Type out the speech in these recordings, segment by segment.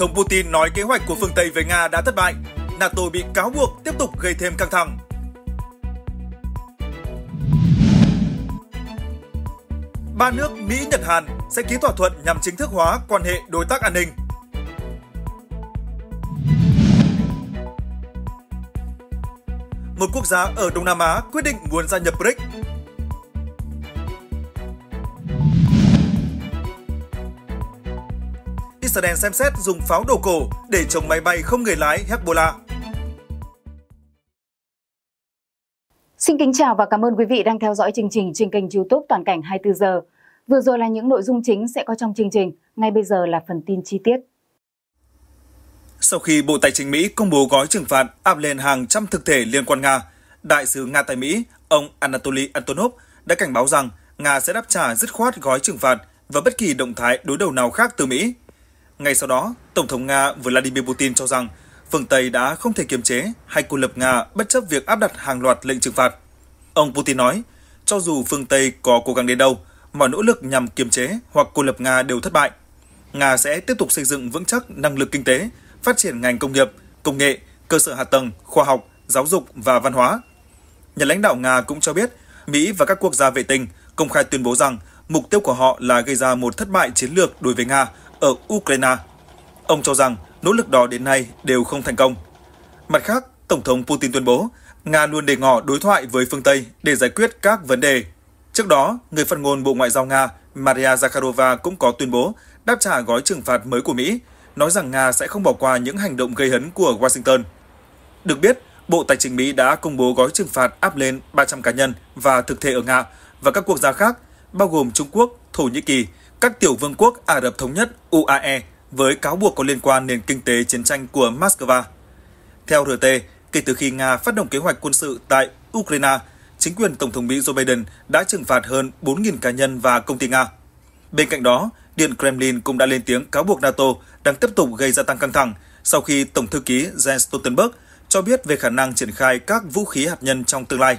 thống Putin nói kế hoạch của phương Tây với Nga đã thất bại, NATO bị cáo buộc tiếp tục gây thêm căng thẳng. Ba nước Mỹ, Nhật, Hàn sẽ ký thỏa thuận nhằm chính thức hóa quan hệ đối tác an ninh. Một quốc gia ở Đông Nam Á quyết định muốn gia nhập BRICS Israel xem xét dùng pháo đồ cổ để chống máy bay không người lái Hezbollah. Xin kính chào và cảm ơn quý vị đang theo dõi chương trình trên kênh YouTube Toàn cảnh 24 giờ. Vừa rồi là những nội dung chính sẽ có trong chương trình, ngay bây giờ là phần tin chi tiết. Sau khi Bộ Tài chính Mỹ công bố gói trừng phạt áp lên hàng trăm thực thể liên quan Nga, Đại sứ Nga tại Mỹ, ông Anatoly Antonov đã cảnh báo rằng Nga sẽ đáp trả dứt khoát gói trừng phạt và bất kỳ động thái đối đầu nào khác từ Mỹ ngay sau đó, Tổng thống Nga Vladimir Putin cho rằng phương Tây đã không thể kiềm chế hay cô lập Nga bất chấp việc áp đặt hàng loạt lệnh trừng phạt. Ông Putin nói, cho dù phương Tây có cố gắng đến đâu, mọi nỗ lực nhằm kiềm chế hoặc cô lập Nga đều thất bại. Nga sẽ tiếp tục xây dựng vững chắc năng lực kinh tế, phát triển ngành công nghiệp, công nghệ, cơ sở hạ tầng, khoa học, giáo dục và văn hóa. Nhà lãnh đạo Nga cũng cho biết, Mỹ và các quốc gia vệ tinh công khai tuyên bố rằng mục tiêu của họ là gây ra một thất bại chiến lược đối với Nga ở Ukraine. Ông cho rằng nỗ lực đó đến nay đều không thành công. Mặt khác, Tổng thống Putin tuyên bố Nga luôn đề ngỏ đối thoại với phương Tây để giải quyết các vấn đề. Trước đó, người phát ngôn Bộ Ngoại giao Nga Maria Zakharova cũng có tuyên bố đáp trả gói trừng phạt mới của Mỹ, nói rằng Nga sẽ không bỏ qua những hành động gây hấn của Washington. Được biết, Bộ Tài chính Mỹ đã công bố gói trừng phạt áp lên 300 cá nhân và thực thể ở Nga và các quốc gia khác, bao gồm Trung Quốc, Thổ Nhĩ Kỳ, các tiểu vương quốc Ả Rập Thống Nhất UAE với cáo buộc có liên quan nền kinh tế chiến tranh của Moscow. Theo RT, kể từ khi Nga phát động kế hoạch quân sự tại Ukraine, chính quyền Tổng thống Mỹ Joe Biden đã trừng phạt hơn 4.000 cá nhân và công ty Nga. Bên cạnh đó, Điện Kremlin cũng đã lên tiếng cáo buộc NATO đang tiếp tục gây gia tăng căng thẳng sau khi Tổng thư ký Jens Stoltenberg cho biết về khả năng triển khai các vũ khí hạt nhân trong tương lai.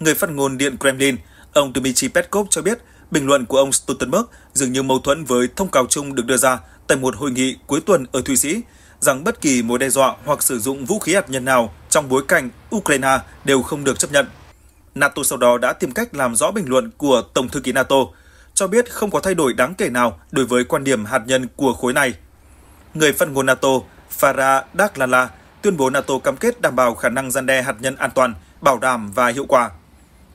Người phát ngôn Điện Kremlin, ông Dmitry Peskov cho biết Bình luận của ông Stoltenberg dường như mâu thuẫn với thông cáo chung được đưa ra tại một hội nghị cuối tuần ở Thụy Sĩ rằng bất kỳ mối đe dọa hoặc sử dụng vũ khí hạt nhân nào trong bối cảnh Ukraine đều không được chấp nhận. NATO sau đó đã tìm cách làm rõ bình luận của Tổng thư ký NATO, cho biết không có thay đổi đáng kể nào đối với quan điểm hạt nhân của khối này. Người phát ngôn NATO Farah Daglala tuyên bố NATO cam kết đảm bảo khả năng gian đe hạt nhân an toàn, bảo đảm và hiệu quả.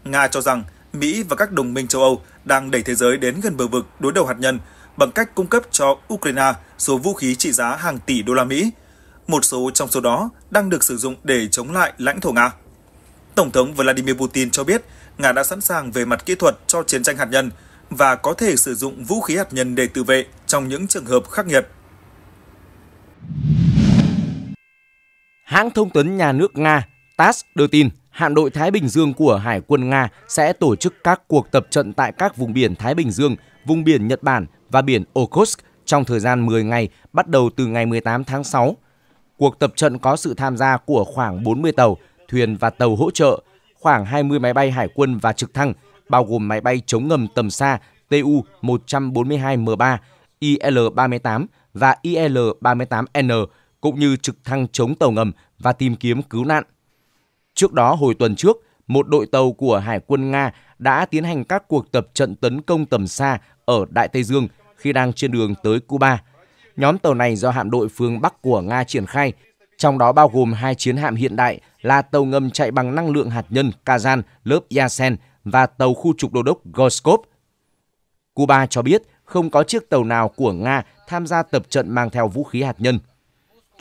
Nga cho rằng Mỹ và các đồng minh châu Âu đang đẩy thế giới đến gần bờ vực đối đầu hạt nhân bằng cách cung cấp cho Ukraine số vũ khí trị giá hàng tỷ đô la Mỹ. Một số trong số đó đang được sử dụng để chống lại lãnh thổ Nga. Tổng thống Vladimir Putin cho biết Nga đã sẵn sàng về mặt kỹ thuật cho chiến tranh hạt nhân và có thể sử dụng vũ khí hạt nhân để tự vệ trong những trường hợp khắc nghiệt. Hãng thông tấn nhà nước Nga TASS đưa tin hạm đội Thái Bình Dương của Hải quân Nga sẽ tổ chức các cuộc tập trận tại các vùng biển Thái Bình Dương, vùng biển Nhật Bản và biển Okhotsk trong thời gian 10 ngày bắt đầu từ ngày 18 tháng 6. Cuộc tập trận có sự tham gia của khoảng 40 tàu, thuyền và tàu hỗ trợ, khoảng 20 máy bay hải quân và trực thăng, bao gồm máy bay chống ngầm tầm xa TU-142M3, IL-38 và IL-38N, cũng như trực thăng chống tàu ngầm và tìm kiếm cứu nạn. Trước đó hồi tuần trước, một đội tàu của Hải quân Nga đã tiến hành các cuộc tập trận tấn công tầm xa ở Đại Tây Dương khi đang trên đường tới Cuba. Nhóm tàu này do hạm đội phương Bắc của Nga triển khai, trong đó bao gồm hai chiến hạm hiện đại là tàu ngầm chạy bằng năng lượng hạt nhân Kazan lớp Yasen và tàu khu trục đô đốc Goskov. Cuba cho biết không có chiếc tàu nào của Nga tham gia tập trận mang theo vũ khí hạt nhân –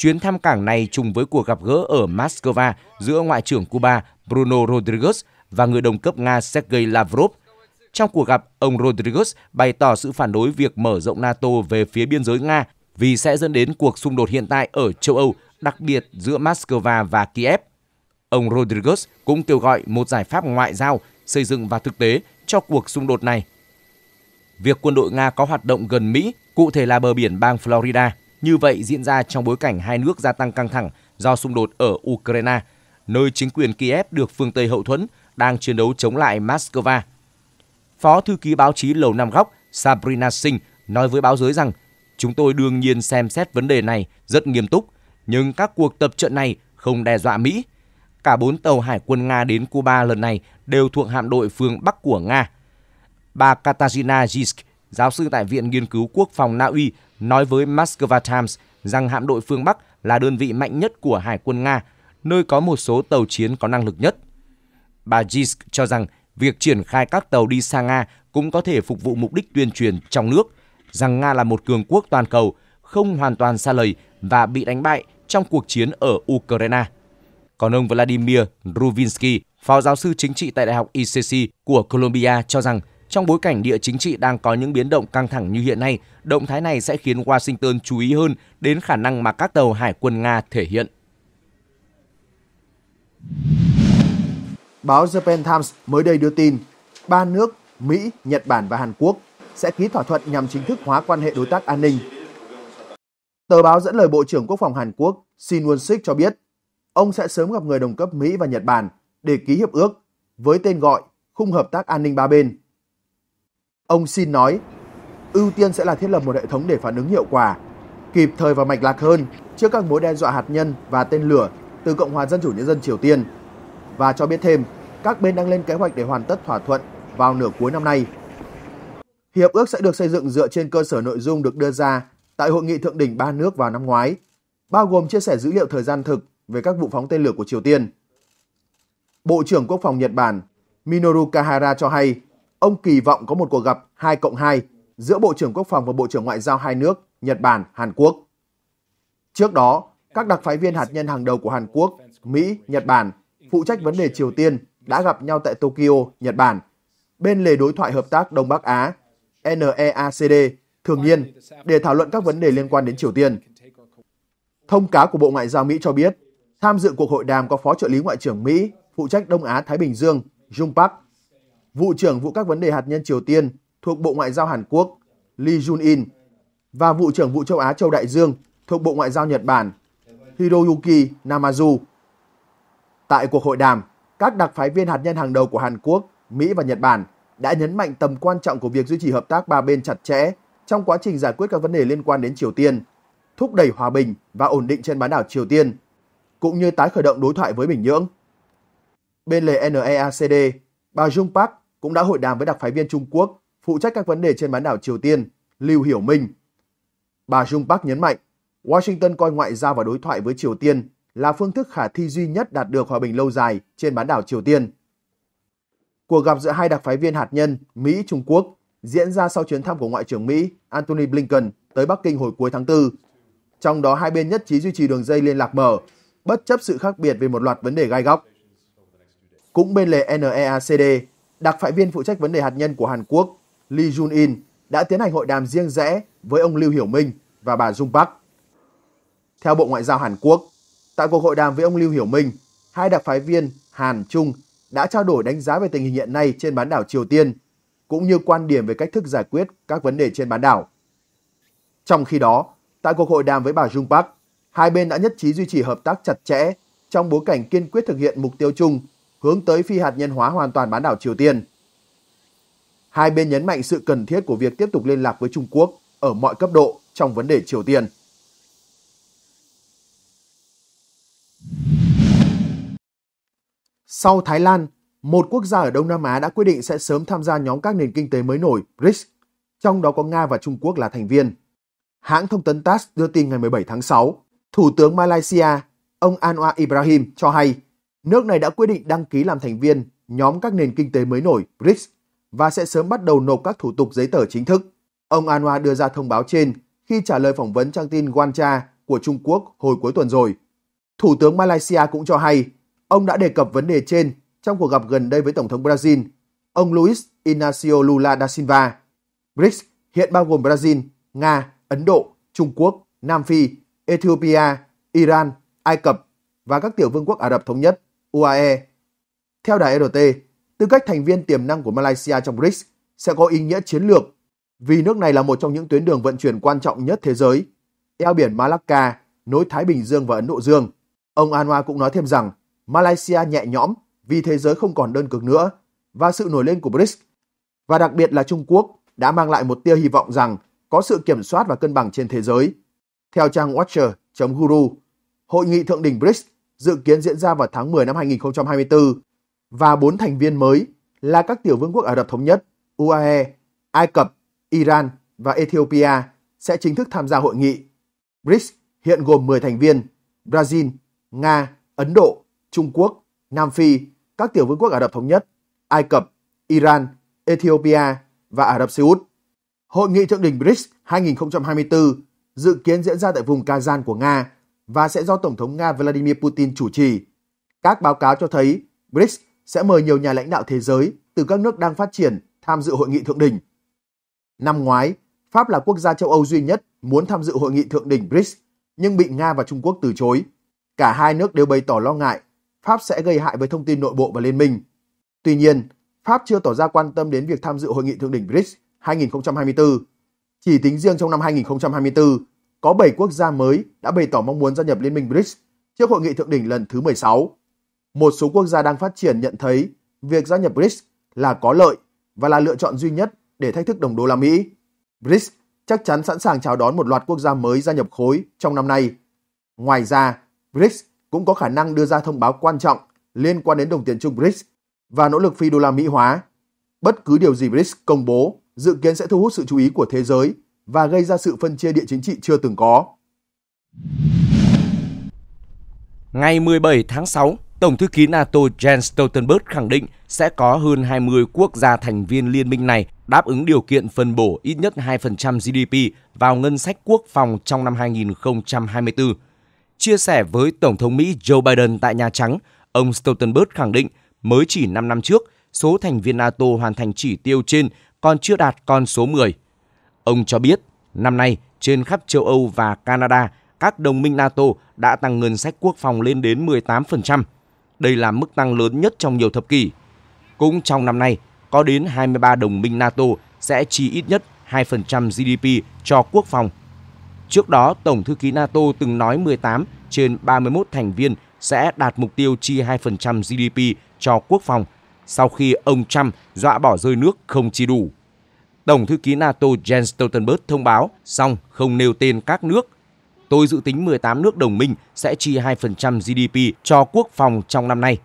Chuyến thăm cảng này trùng với cuộc gặp gỡ ở Moscow giữa Ngoại trưởng Cuba Bruno Rodriguez và người đồng cấp Nga Sergei Lavrov. Trong cuộc gặp, ông Rodriguez bày tỏ sự phản đối việc mở rộng NATO về phía biên giới Nga vì sẽ dẫn đến cuộc xung đột hiện tại ở châu Âu, đặc biệt giữa Moscow và Kiev. Ông Rodriguez cũng kêu gọi một giải pháp ngoại giao xây dựng và thực tế cho cuộc xung đột này. Việc quân đội Nga có hoạt động gần Mỹ, cụ thể là bờ biển bang Florida, như vậy diễn ra trong bối cảnh hai nước gia tăng căng thẳng do xung đột ở Ukraine, nơi chính quyền Kiev được phương Tây hậu thuẫn đang chiến đấu chống lại Moscow. Phó thư ký báo chí Lầu Năm Góc Sabrina Singh nói với báo giới rằng chúng tôi đương nhiên xem xét vấn đề này rất nghiêm túc, nhưng các cuộc tập trận này không đe dọa Mỹ. Cả bốn tàu hải quân Nga đến Cuba lần này đều thuộc hạm đội phương Bắc của Nga. Bà Katarzyna Zisk, giáo sư tại Viện Nghiên cứu Quốc phòng Na Uy, nói với Moscow Times rằng hạm đội phương Bắc là đơn vị mạnh nhất của Hải quân Nga, nơi có một số tàu chiến có năng lực nhất. Bà Gisk cho rằng việc triển khai các tàu đi sang Nga cũng có thể phục vụ mục đích tuyên truyền trong nước rằng Nga là một cường quốc toàn cầu, không hoàn toàn xa lầy và bị đánh bại trong cuộc chiến ở Ukraine. Còn ông Vladimir Ruvinsky, phó giáo sư chính trị tại Đại học ICC của Colombia cho rằng trong bối cảnh địa chính trị đang có những biến động căng thẳng như hiện nay, động thái này sẽ khiến Washington chú ý hơn đến khả năng mà các tàu hải quân Nga thể hiện. Báo Japan Times mới đây đưa tin, ba nước Mỹ, Nhật Bản và Hàn Quốc sẽ ký thỏa thuận nhằm chính thức hóa quan hệ đối tác an ninh. Tờ báo dẫn lời Bộ trưởng Quốc phòng Hàn Quốc Shin Won-sik cho biết, ông sẽ sớm gặp người đồng cấp Mỹ và Nhật Bản để ký hiệp ước với tên gọi Khung hợp tác an ninh ba bên Ông Xin nói, ưu tiên sẽ là thiết lập một hệ thống để phản ứng hiệu quả, kịp thời và mạch lạc hơn trước các mối đe dọa hạt nhân và tên lửa từ Cộng hòa Dân chủ Nhân dân Triều Tiên. Và cho biết thêm, các bên đang lên kế hoạch để hoàn tất thỏa thuận vào nửa cuối năm nay. Hiệp ước sẽ được xây dựng dựa trên cơ sở nội dung được đưa ra tại hội nghị thượng đỉnh ba nước vào năm ngoái, bao gồm chia sẻ dữ liệu thời gian thực về các vụ phóng tên lửa của Triều Tiên. Bộ trưởng Quốc phòng Nhật Bản Minoru Kahara cho hay ông kỳ vọng có một cuộc gặp 2 cộng 2 giữa Bộ trưởng Quốc phòng và Bộ trưởng Ngoại giao hai nước Nhật Bản, Hàn Quốc. Trước đó, các đặc phái viên hạt nhân hàng đầu của Hàn Quốc, Mỹ, Nhật Bản phụ trách vấn đề Triều Tiên đã gặp nhau tại Tokyo, Nhật Bản, bên lề đối thoại hợp tác Đông Bắc Á, NEACD, thường niên, để thảo luận các vấn đề liên quan đến Triều Tiên. Thông cáo của Bộ Ngoại giao Mỹ cho biết, tham dự cuộc hội đàm có Phó trợ lý Ngoại trưởng Mỹ phụ trách Đông Á-Thái Bình Dương, Jung Park, vụ trưởng vụ các vấn đề hạt nhân Triều Tiên thuộc Bộ Ngoại giao Hàn Quốc Lee Jun-in và vụ trưởng vụ châu Á châu Đại Dương thuộc Bộ Ngoại giao Nhật Bản Hiroyuki Namazu. Tại cuộc hội đàm, các đặc phái viên hạt nhân hàng đầu của Hàn Quốc, Mỹ và Nhật Bản đã nhấn mạnh tầm quan trọng của việc duy trì hợp tác ba bên chặt chẽ trong quá trình giải quyết các vấn đề liên quan đến Triều Tiên, thúc đẩy hòa bình và ổn định trên bán đảo Triều Tiên, cũng như tái khởi động đối thoại với Bình Nhưỡng. Bên lề NEACD, bà Jung Park, cũng đã hội đàm với đặc phái viên Trung Quốc phụ trách các vấn đề trên bán đảo Triều Tiên, Lưu Hiểu Minh. Bà Jung Park nhấn mạnh, Washington coi ngoại giao và đối thoại với Triều Tiên là phương thức khả thi duy nhất đạt được hòa bình lâu dài trên bán đảo Triều Tiên. Cuộc gặp giữa hai đặc phái viên hạt nhân Mỹ-Trung Quốc diễn ra sau chuyến thăm của Ngoại trưởng Mỹ Antony Blinken tới Bắc Kinh hồi cuối tháng 4. Trong đó hai bên nhất trí duy trì đường dây liên lạc mở, bất chấp sự khác biệt về một loạt vấn đề gai góc. Cũng bên lề NEACD, đặc phái viên phụ trách vấn đề hạt nhân của Hàn Quốc Lee Jun-in đã tiến hành hội đàm riêng rẽ với ông Lưu Hiểu Minh và bà Jung Park. Theo Bộ Ngoại giao Hàn Quốc, tại cuộc hội đàm với ông Lưu Hiểu Minh, hai đặc phái viên Hàn Trung đã trao đổi đánh giá về tình hình hiện nay trên bán đảo Triều Tiên, cũng như quan điểm về cách thức giải quyết các vấn đề trên bán đảo. Trong khi đó, tại cuộc hội đàm với bà Jung Park, hai bên đã nhất trí duy trì hợp tác chặt chẽ trong bối cảnh kiên quyết thực hiện mục tiêu chung hướng tới phi hạt nhân hóa hoàn toàn bán đảo Triều Tiên. Hai bên nhấn mạnh sự cần thiết của việc tiếp tục liên lạc với Trung Quốc ở mọi cấp độ trong vấn đề Triều Tiên. Sau Thái Lan, một quốc gia ở Đông Nam Á đã quyết định sẽ sớm tham gia nhóm các nền kinh tế mới nổi BRICS, trong đó có Nga và Trung Quốc là thành viên. Hãng thông tấn TASS đưa tin ngày 17 tháng 6, Thủ tướng Malaysia, ông Anwar Ibrahim cho hay Nước này đã quyết định đăng ký làm thành viên nhóm các nền kinh tế mới nổi BRICS và sẽ sớm bắt đầu nộp các thủ tục giấy tờ chính thức. Ông Anwar đưa ra thông báo trên khi trả lời phỏng vấn trang tin Wancha của Trung Quốc hồi cuối tuần rồi. Thủ tướng Malaysia cũng cho hay ông đã đề cập vấn đề trên trong cuộc gặp gần đây với Tổng thống Brazil, ông Luis Inácio Lula da Silva. BRICS hiện bao gồm Brazil, Nga, Ấn Độ, Trung Quốc, Nam Phi, Ethiopia, Iran, Ai Cập và các tiểu vương quốc Ả Rập Thống Nhất. UAE. Theo đài e RT, tư cách thành viên tiềm năng của Malaysia trong BRICS sẽ có ý nghĩa chiến lược vì nước này là một trong những tuyến đường vận chuyển quan trọng nhất thế giới. Eo biển Malacca nối Thái Bình Dương và Ấn Độ Dương. Ông Anwar cũng nói thêm rằng Malaysia nhẹ nhõm vì thế giới không còn đơn cực nữa và sự nổi lên của BRICS và đặc biệt là Trung Quốc đã mang lại một tia hy vọng rằng có sự kiểm soát và cân bằng trên thế giới. Theo trang Watcher.guru, hội nghị thượng đỉnh BRICS dự kiến diễn ra vào tháng 10 năm 2024 và bốn thành viên mới là các tiểu vương quốc Ả Rập Thống Nhất, UAE, Ai Cập, Iran và Ethiopia sẽ chính thức tham gia hội nghị. BRICS hiện gồm 10 thành viên, Brazil, Nga, Ấn Độ, Trung Quốc, Nam Phi, các tiểu vương quốc Ả Rập Thống Nhất, Ai Cập, Iran, Ethiopia và Ả Rập Xê Út. Hội nghị thượng đỉnh BRICS 2024 dự kiến diễn ra tại vùng Kazan của Nga và sẽ do Tổng thống Nga Vladimir Putin chủ trì. Các báo cáo cho thấy BRICS sẽ mời nhiều nhà lãnh đạo thế giới từ các nước đang phát triển tham dự hội nghị thượng đỉnh. Năm ngoái, Pháp là quốc gia châu Âu duy nhất muốn tham dự hội nghị thượng đỉnh BRICS nhưng bị Nga và Trung Quốc từ chối. Cả hai nước đều bày tỏ lo ngại Pháp sẽ gây hại với thông tin nội bộ và liên minh. Tuy nhiên, Pháp chưa tỏ ra quan tâm đến việc tham dự hội nghị thượng đỉnh BRICS 2024. Chỉ tính riêng trong năm 2024, có 7 quốc gia mới đã bày tỏ mong muốn gia nhập Liên minh BRICS trước hội nghị thượng đỉnh lần thứ 16. Một số quốc gia đang phát triển nhận thấy việc gia nhập BRICS là có lợi và là lựa chọn duy nhất để thách thức đồng đô la Mỹ. BRICS chắc chắn sẵn sàng chào đón một loạt quốc gia mới gia nhập khối trong năm nay. Ngoài ra, BRICS cũng có khả năng đưa ra thông báo quan trọng liên quan đến đồng tiền chung BRICS và nỗ lực phi đô la Mỹ hóa. Bất cứ điều gì BRICS công bố dự kiến sẽ thu hút sự chú ý của thế giới và gây ra sự phân chia địa chính trị chưa từng có. Ngày 17 tháng 6, Tổng thư ký NATO Jens Stoltenberg khẳng định sẽ có hơn 20 quốc gia thành viên liên minh này đáp ứng điều kiện phân bổ ít nhất 2% GDP vào ngân sách quốc phòng trong năm 2024. Chia sẻ với Tổng thống Mỹ Joe Biden tại Nhà Trắng, ông Stoltenberg khẳng định mới chỉ 5 năm trước, số thành viên NATO hoàn thành chỉ tiêu trên còn chưa đạt con số 10. Ông cho biết, năm nay trên khắp châu Âu và Canada, các đồng minh NATO đã tăng ngân sách quốc phòng lên đến 18%. Đây là mức tăng lớn nhất trong nhiều thập kỷ. Cũng trong năm nay, có đến 23 đồng minh NATO sẽ chi ít nhất 2% GDP cho quốc phòng. Trước đó, Tổng thư ký NATO từng nói 18 trên 31 thành viên sẽ đạt mục tiêu chi 2% GDP cho quốc phòng, sau khi ông Trump dọa bỏ rơi nước không chi đủ. Tổng thư ký NATO Jens Stoltenberg thông báo, song không nêu tên các nước. Tôi dự tính 18 nước đồng minh sẽ chi 2% GDP cho quốc phòng trong năm nay.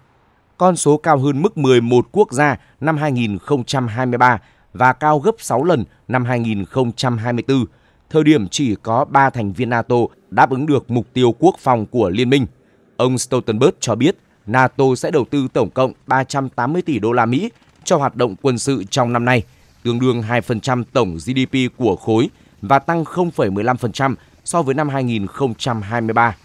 Con số cao hơn mức 11 quốc gia năm 2023 và cao gấp 6 lần năm 2024, thời điểm chỉ có 3 thành viên NATO đáp ứng được mục tiêu quốc phòng của liên minh. Ông Stoltenberg cho biết NATO sẽ đầu tư tổng cộng 380 tỷ đô la Mỹ cho hoạt động quân sự trong năm nay – tương đương 2% tổng GDP của khối và tăng 0,15% so với năm 2023.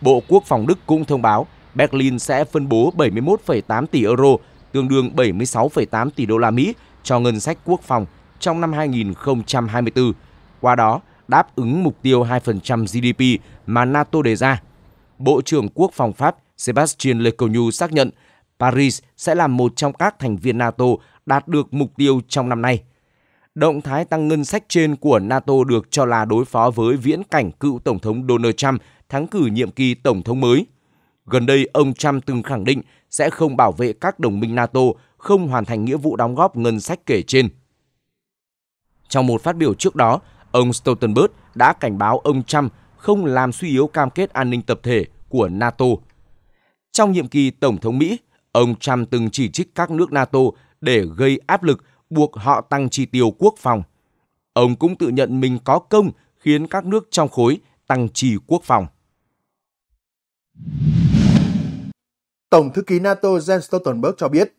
Bộ Quốc phòng Đức cũng thông báo Berlin sẽ phân bố 71,8 tỷ euro, tương đương 76,8 tỷ đô la Mỹ cho ngân sách quốc phòng trong năm 2024, qua đó đáp ứng mục tiêu 2% GDP mà NATO đề ra. Bộ trưởng Quốc phòng Pháp Sébastien Lecornu xác nhận Paris sẽ là một trong các thành viên NATO đạt được mục tiêu trong năm nay. Động thái tăng ngân sách trên của NATO được cho là đối phó với viễn cảnh cựu Tổng thống Donald Trump thắng cử nhiệm kỳ Tổng thống mới. Gần đây, ông Trump từng khẳng định sẽ không bảo vệ các đồng minh NATO không hoàn thành nghĩa vụ đóng góp ngân sách kể trên. Trong một phát biểu trước đó, ông Stoltenberg đã cảnh báo ông Trump không làm suy yếu cam kết an ninh tập thể của NATO. Trong nhiệm kỳ Tổng thống Mỹ, ông Trump từng chỉ trích các nước NATO để gây áp lực buộc họ tăng chi tiêu quốc phòng. Ông cũng tự nhận mình có công khiến các nước trong khối tăng chi quốc phòng. Tổng thư ký NATO Jens Stoltenberg cho biết,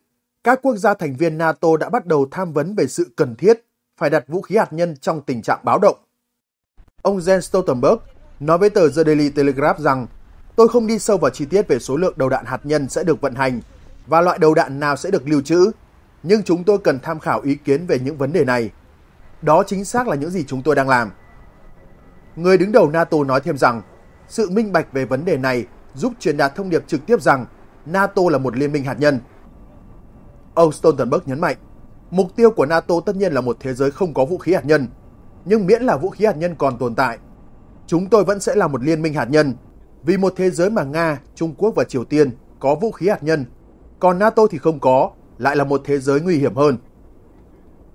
các quốc gia thành viên NATO đã bắt đầu tham vấn về sự cần thiết phải đặt vũ khí hạt nhân trong tình trạng báo động. Ông Jens Stoltenberg nói với tờ The Daily Telegraph rằng Tôi không đi sâu vào chi tiết về số lượng đầu đạn hạt nhân sẽ được vận hành và loại đầu đạn nào sẽ được lưu trữ nhưng chúng tôi cần tham khảo ý kiến về những vấn đề này. Đó chính xác là những gì chúng tôi đang làm. Người đứng đầu NATO nói thêm rằng, sự minh bạch về vấn đề này giúp truyền đạt thông điệp trực tiếp rằng NATO là một liên minh hạt nhân. Ông Stoltenberg nhấn mạnh, mục tiêu của NATO tất nhiên là một thế giới không có vũ khí hạt nhân, nhưng miễn là vũ khí hạt nhân còn tồn tại, chúng tôi vẫn sẽ là một liên minh hạt nhân, vì một thế giới mà Nga, Trung Quốc và Triều Tiên có vũ khí hạt nhân, còn NATO thì không có lại là một thế giới nguy hiểm hơn.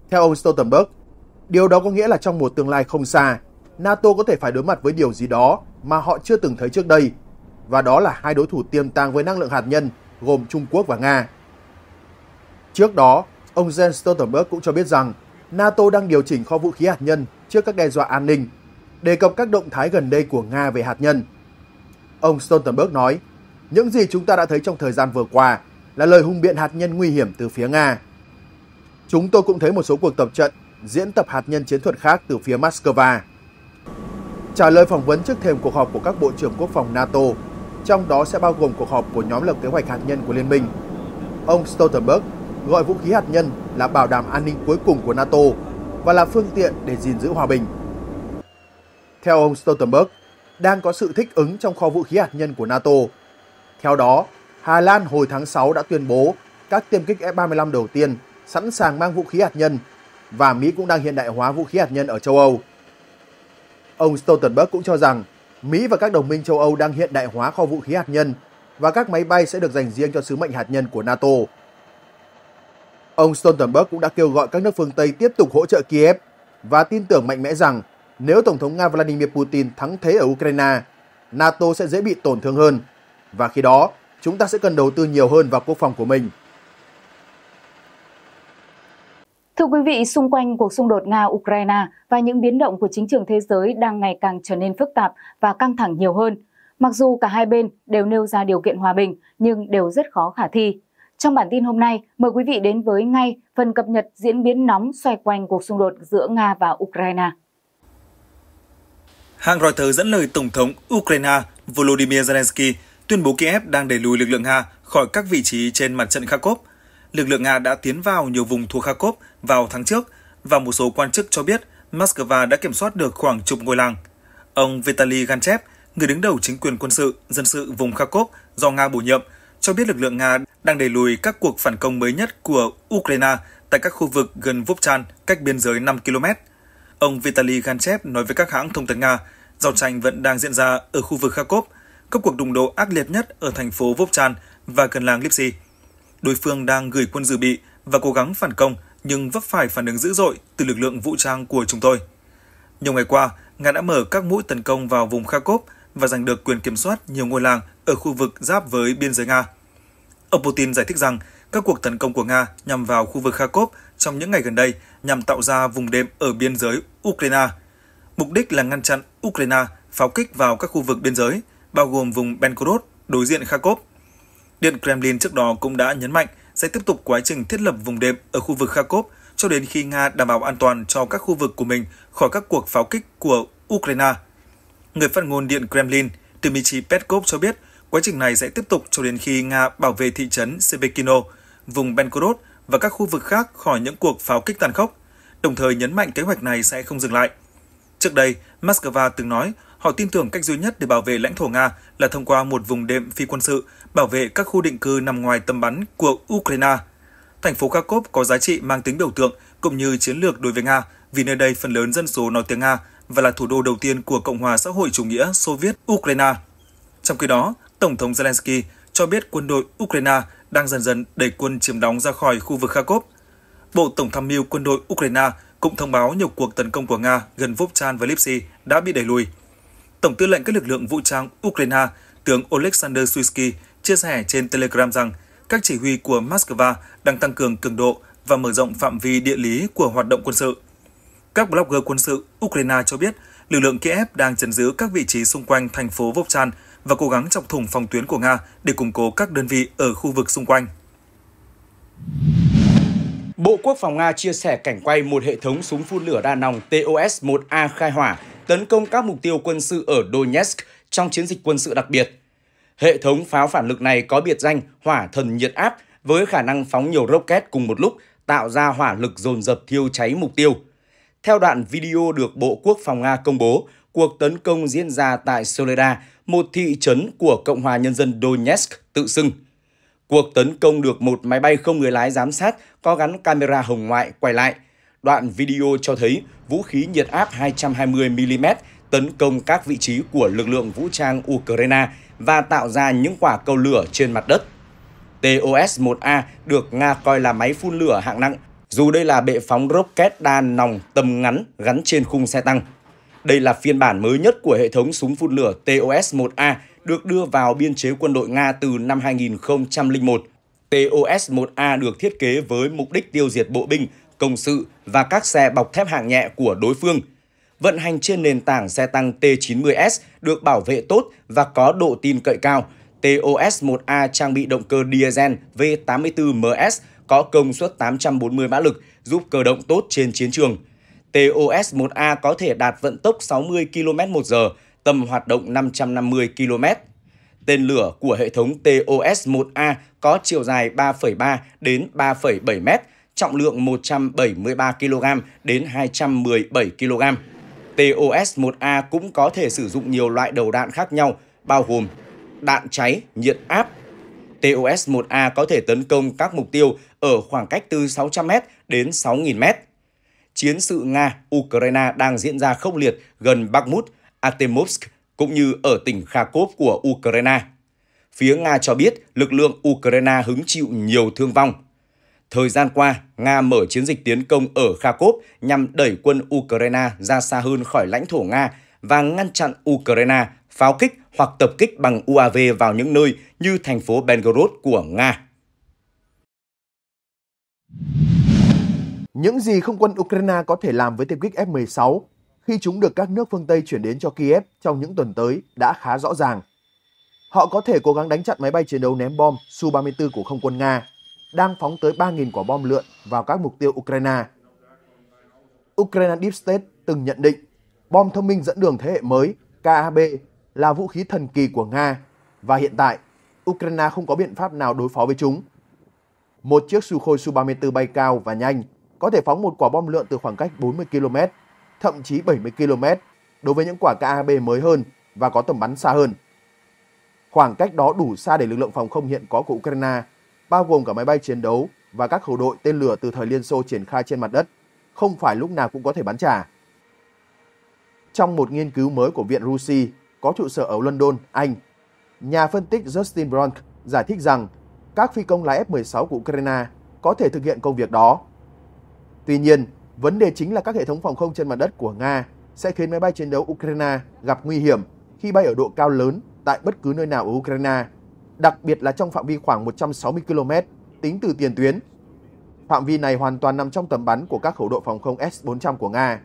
Theo ông Stoltenberg, điều đó có nghĩa là trong một tương lai không xa, NATO có thể phải đối mặt với điều gì đó mà họ chưa từng thấy trước đây, và đó là hai đối thủ tiềm tàng với năng lượng hạt nhân gồm Trung Quốc và Nga. Trước đó, ông Jens Stoltenberg cũng cho biết rằng NATO đang điều chỉnh kho vũ khí hạt nhân trước các đe dọa an ninh, đề cập các động thái gần đây của Nga về hạt nhân. Ông Stoltenberg nói, những gì chúng ta đã thấy trong thời gian vừa qua là lời hung biện hạt nhân nguy hiểm từ phía Nga. Chúng tôi cũng thấy một số cuộc tập trận, diễn tập hạt nhân chiến thuật khác từ phía Moscow. Trả lời phỏng vấn trước thềm cuộc họp của các bộ trưởng quốc phòng NATO, trong đó sẽ bao gồm cuộc họp của nhóm lập kế hoạch hạt nhân của Liên minh. Ông Stoltenberg gọi vũ khí hạt nhân là bảo đảm an ninh cuối cùng của NATO và là phương tiện để gìn giữ hòa bình. Theo ông Stoltenberg, đang có sự thích ứng trong kho vũ khí hạt nhân của NATO. Theo đó, Hà Lan hồi tháng 6 đã tuyên bố các tiêm kích F-35 đầu tiên sẵn sàng mang vũ khí hạt nhân và Mỹ cũng đang hiện đại hóa vũ khí hạt nhân ở châu Âu. Ông Stoltenberg cũng cho rằng Mỹ và các đồng minh châu Âu đang hiện đại hóa kho vũ khí hạt nhân và các máy bay sẽ được dành riêng cho sứ mệnh hạt nhân của NATO. Ông Stoltenberg cũng đã kêu gọi các nước phương Tây tiếp tục hỗ trợ Kiev và tin tưởng mạnh mẽ rằng nếu Tổng thống Nga Vladimir Putin thắng thế ở Ukraine, NATO sẽ dễ bị tổn thương hơn và khi đó chúng ta sẽ cần đầu tư nhiều hơn vào quốc phòng của mình. Thưa quý vị, xung quanh cuộc xung đột Nga-Ukraine và những biến động của chính trường thế giới đang ngày càng trở nên phức tạp và căng thẳng nhiều hơn. Mặc dù cả hai bên đều nêu ra điều kiện hòa bình nhưng đều rất khó khả thi. Trong bản tin hôm nay, mời quý vị đến với ngay phần cập nhật diễn biến nóng xoay quanh cuộc xung đột giữa Nga và Ukraine. Hãng Reuters dẫn lời Tổng thống Ukraine Volodymyr Zelensky tuyên bố Kiev đang đẩy lùi lực lượng Nga khỏi các vị trí trên mặt trận Kharkov. Lực lượng Nga đã tiến vào nhiều vùng thuộc Kharkov vào tháng trước và một số quan chức cho biết Moscow đã kiểm soát được khoảng chục ngôi làng. Ông Vitaly Ganchev, người đứng đầu chính quyền quân sự, dân sự vùng Kharkov do Nga bổ nhiệm, cho biết lực lượng Nga đang đẩy lùi các cuộc phản công mới nhất của Ukraine tại các khu vực gần Vovchan, cách biên giới 5 km. Ông Vitaly Ganchev nói với các hãng thông tấn Nga, giao tranh vẫn đang diễn ra ở khu vực Kharkov các cuộc đụng độ ác liệt nhất ở thành phố Vovchan và gần làng Lipsy. Đối phương đang gửi quân dự bị và cố gắng phản công nhưng vấp phải phản ứng dữ dội từ lực lượng vũ trang của chúng tôi. Nhiều ngày qua, Nga đã mở các mũi tấn công vào vùng Kharkov và giành được quyền kiểm soát nhiều ngôi làng ở khu vực giáp với biên giới Nga. Ông Putin giải thích rằng các cuộc tấn công của Nga nhằm vào khu vực Kharkov trong những ngày gần đây nhằm tạo ra vùng đệm ở biên giới Ukraine. Mục đích là ngăn chặn Ukraine pháo kích vào các khu vực biên giới – bao gồm vùng Belgorod đối diện Kharkov. Điện Kremlin trước đó cũng đã nhấn mạnh sẽ tiếp tục quá trình thiết lập vùng đệm ở khu vực Kharkov cho đến khi Nga đảm bảo an toàn cho các khu vực của mình khỏi các cuộc pháo kích của Ukraine. Người phát ngôn Điện Kremlin Dmitry Peskov cho biết quá trình này sẽ tiếp tục cho đến khi Nga bảo vệ thị trấn Sebekino, vùng Belgorod và các khu vực khác khỏi những cuộc pháo kích tàn khốc, đồng thời nhấn mạnh kế hoạch này sẽ không dừng lại. Trước đây, Moscow từng nói Họ tin tưởng cách duy nhất để bảo vệ lãnh thổ Nga là thông qua một vùng đệm phi quân sự, bảo vệ các khu định cư nằm ngoài tầm bắn của Ukraine. Thành phố Kharkov có giá trị mang tính biểu tượng cũng như chiến lược đối với Nga, vì nơi đây phần lớn dân số nói tiếng Nga và là thủ đô đầu tiên của Cộng hòa xã hội chủ nghĩa Xô Viết Ukraine. Trong khi đó, Tổng thống Zelensky cho biết quân đội Ukraine đang dần dần đẩy quân chiếm đóng ra khỏi khu vực Kharkov. Bộ Tổng tham mưu quân đội Ukraine cũng thông báo nhiều cuộc tấn công của Nga gần Vovchan và Lipsy đã bị đẩy lùi. Tổng tư lệnh các lực lượng vũ trang Ukraine, tướng Oleksandr Suisky, chia sẻ trên Telegram rằng các chỉ huy của Moscow đang tăng cường cường độ và mở rộng phạm vi địa lý của hoạt động quân sự. Các blogger quân sự Ukraine cho biết lực lượng Kiev đang chấn giữ các vị trí xung quanh thành phố Vovchan và cố gắng chọc thủng phòng tuyến của Nga để củng cố các đơn vị ở khu vực xung quanh. Bộ Quốc phòng Nga chia sẻ cảnh quay một hệ thống súng phun lửa đa nòng TOS-1A khai hỏa tấn công các mục tiêu quân sự ở Donetsk trong chiến dịch quân sự đặc biệt. Hệ thống pháo phản lực này có biệt danh hỏa thần nhiệt áp với khả năng phóng nhiều rocket cùng một lúc, tạo ra hỏa lực dồn dập thiêu cháy mục tiêu. Theo đoạn video được Bộ Quốc phòng Nga công bố, cuộc tấn công diễn ra tại Soleda, một thị trấn của Cộng hòa Nhân dân Donetsk tự xưng. Cuộc tấn công được một máy bay không người lái giám sát có gắn camera hồng ngoại quay lại. Đoạn video cho thấy vũ khí nhiệt áp 220mm tấn công các vị trí của lực lượng vũ trang Ukraine và tạo ra những quả cầu lửa trên mặt đất. TOS-1A được Nga coi là máy phun lửa hạng nặng, dù đây là bệ phóng rocket đa nòng tầm ngắn gắn trên khung xe tăng. Đây là phiên bản mới nhất của hệ thống súng phun lửa TOS-1A được đưa vào biên chế quân đội Nga từ năm 2001. TOS-1A được thiết kế với mục đích tiêu diệt bộ binh, công sự và các xe bọc thép hạng nhẹ của đối phương. Vận hành trên nền tảng xe tăng T-90S được bảo vệ tốt và có độ tin cậy cao. TOS-1A trang bị động cơ diesel V84MS có công suất 840 mã lực, giúp cơ động tốt trên chiến trường. TOS-1A có thể đạt vận tốc 60 km/h tầm hoạt động 550 km. Tên lửa của hệ thống TOS-1A có chiều dài 3,3 đến 3,7 m, trọng lượng 173 kg đến 217 kg. TOS-1A cũng có thể sử dụng nhiều loại đầu đạn khác nhau, bao gồm đạn cháy, nhiệt áp. TOS-1A có thể tấn công các mục tiêu ở khoảng cách từ 600m đến 6.000m. Chiến sự Nga-Ukraine đang diễn ra khốc liệt gần Bakhmut Artemovsk cũng như ở tỉnh Kharkov của Ukraine. Phía Nga cho biết lực lượng Ukraine hứng chịu nhiều thương vong. Thời gian qua, Nga mở chiến dịch tiến công ở Kharkov nhằm đẩy quân Ukraine ra xa hơn khỏi lãnh thổ Nga và ngăn chặn Ukraine pháo kích hoặc tập kích bằng UAV vào những nơi như thành phố Belgorod của Nga. Những gì không quân Ukraine có thể làm với tiêm kích F-16 khi chúng được các nước phương Tây chuyển đến cho Kiev trong những tuần tới đã khá rõ ràng. Họ có thể cố gắng đánh chặn máy bay chiến đấu ném bom Su-34 của không quân Nga, đang phóng tới 3.000 quả bom lượn vào các mục tiêu Ukraine. Ukraine Deep State từng nhận định bom thông minh dẫn đường thế hệ mới KAB là vũ khí thần kỳ của Nga và hiện tại Ukraine không có biện pháp nào đối phó với chúng. Một chiếc Sukhoi Su-34 bay cao và nhanh có thể phóng một quả bom lượn từ khoảng cách 40 km thậm chí 70 km đối với những quả KAB mới hơn và có tầm bắn xa hơn. Khoảng cách đó đủ xa để lực lượng phòng không hiện có của Ukraine, bao gồm cả máy bay chiến đấu và các khẩu đội tên lửa từ thời Liên Xô triển khai trên mặt đất, không phải lúc nào cũng có thể bắn trả. Trong một nghiên cứu mới của Viện Rusi có trụ sở ở London, Anh, nhà phân tích Justin Bronk giải thích rằng các phi công lái F-16 của Ukraine có thể thực hiện công việc đó. Tuy nhiên, Vấn đề chính là các hệ thống phòng không trên mặt đất của Nga sẽ khiến máy bay chiến đấu Ukraine gặp nguy hiểm khi bay ở độ cao lớn tại bất cứ nơi nào ở Ukraine, đặc biệt là trong phạm vi khoảng 160 km tính từ tiền tuyến. Phạm vi này hoàn toàn nằm trong tầm bắn của các khẩu đội phòng không S-400 của Nga.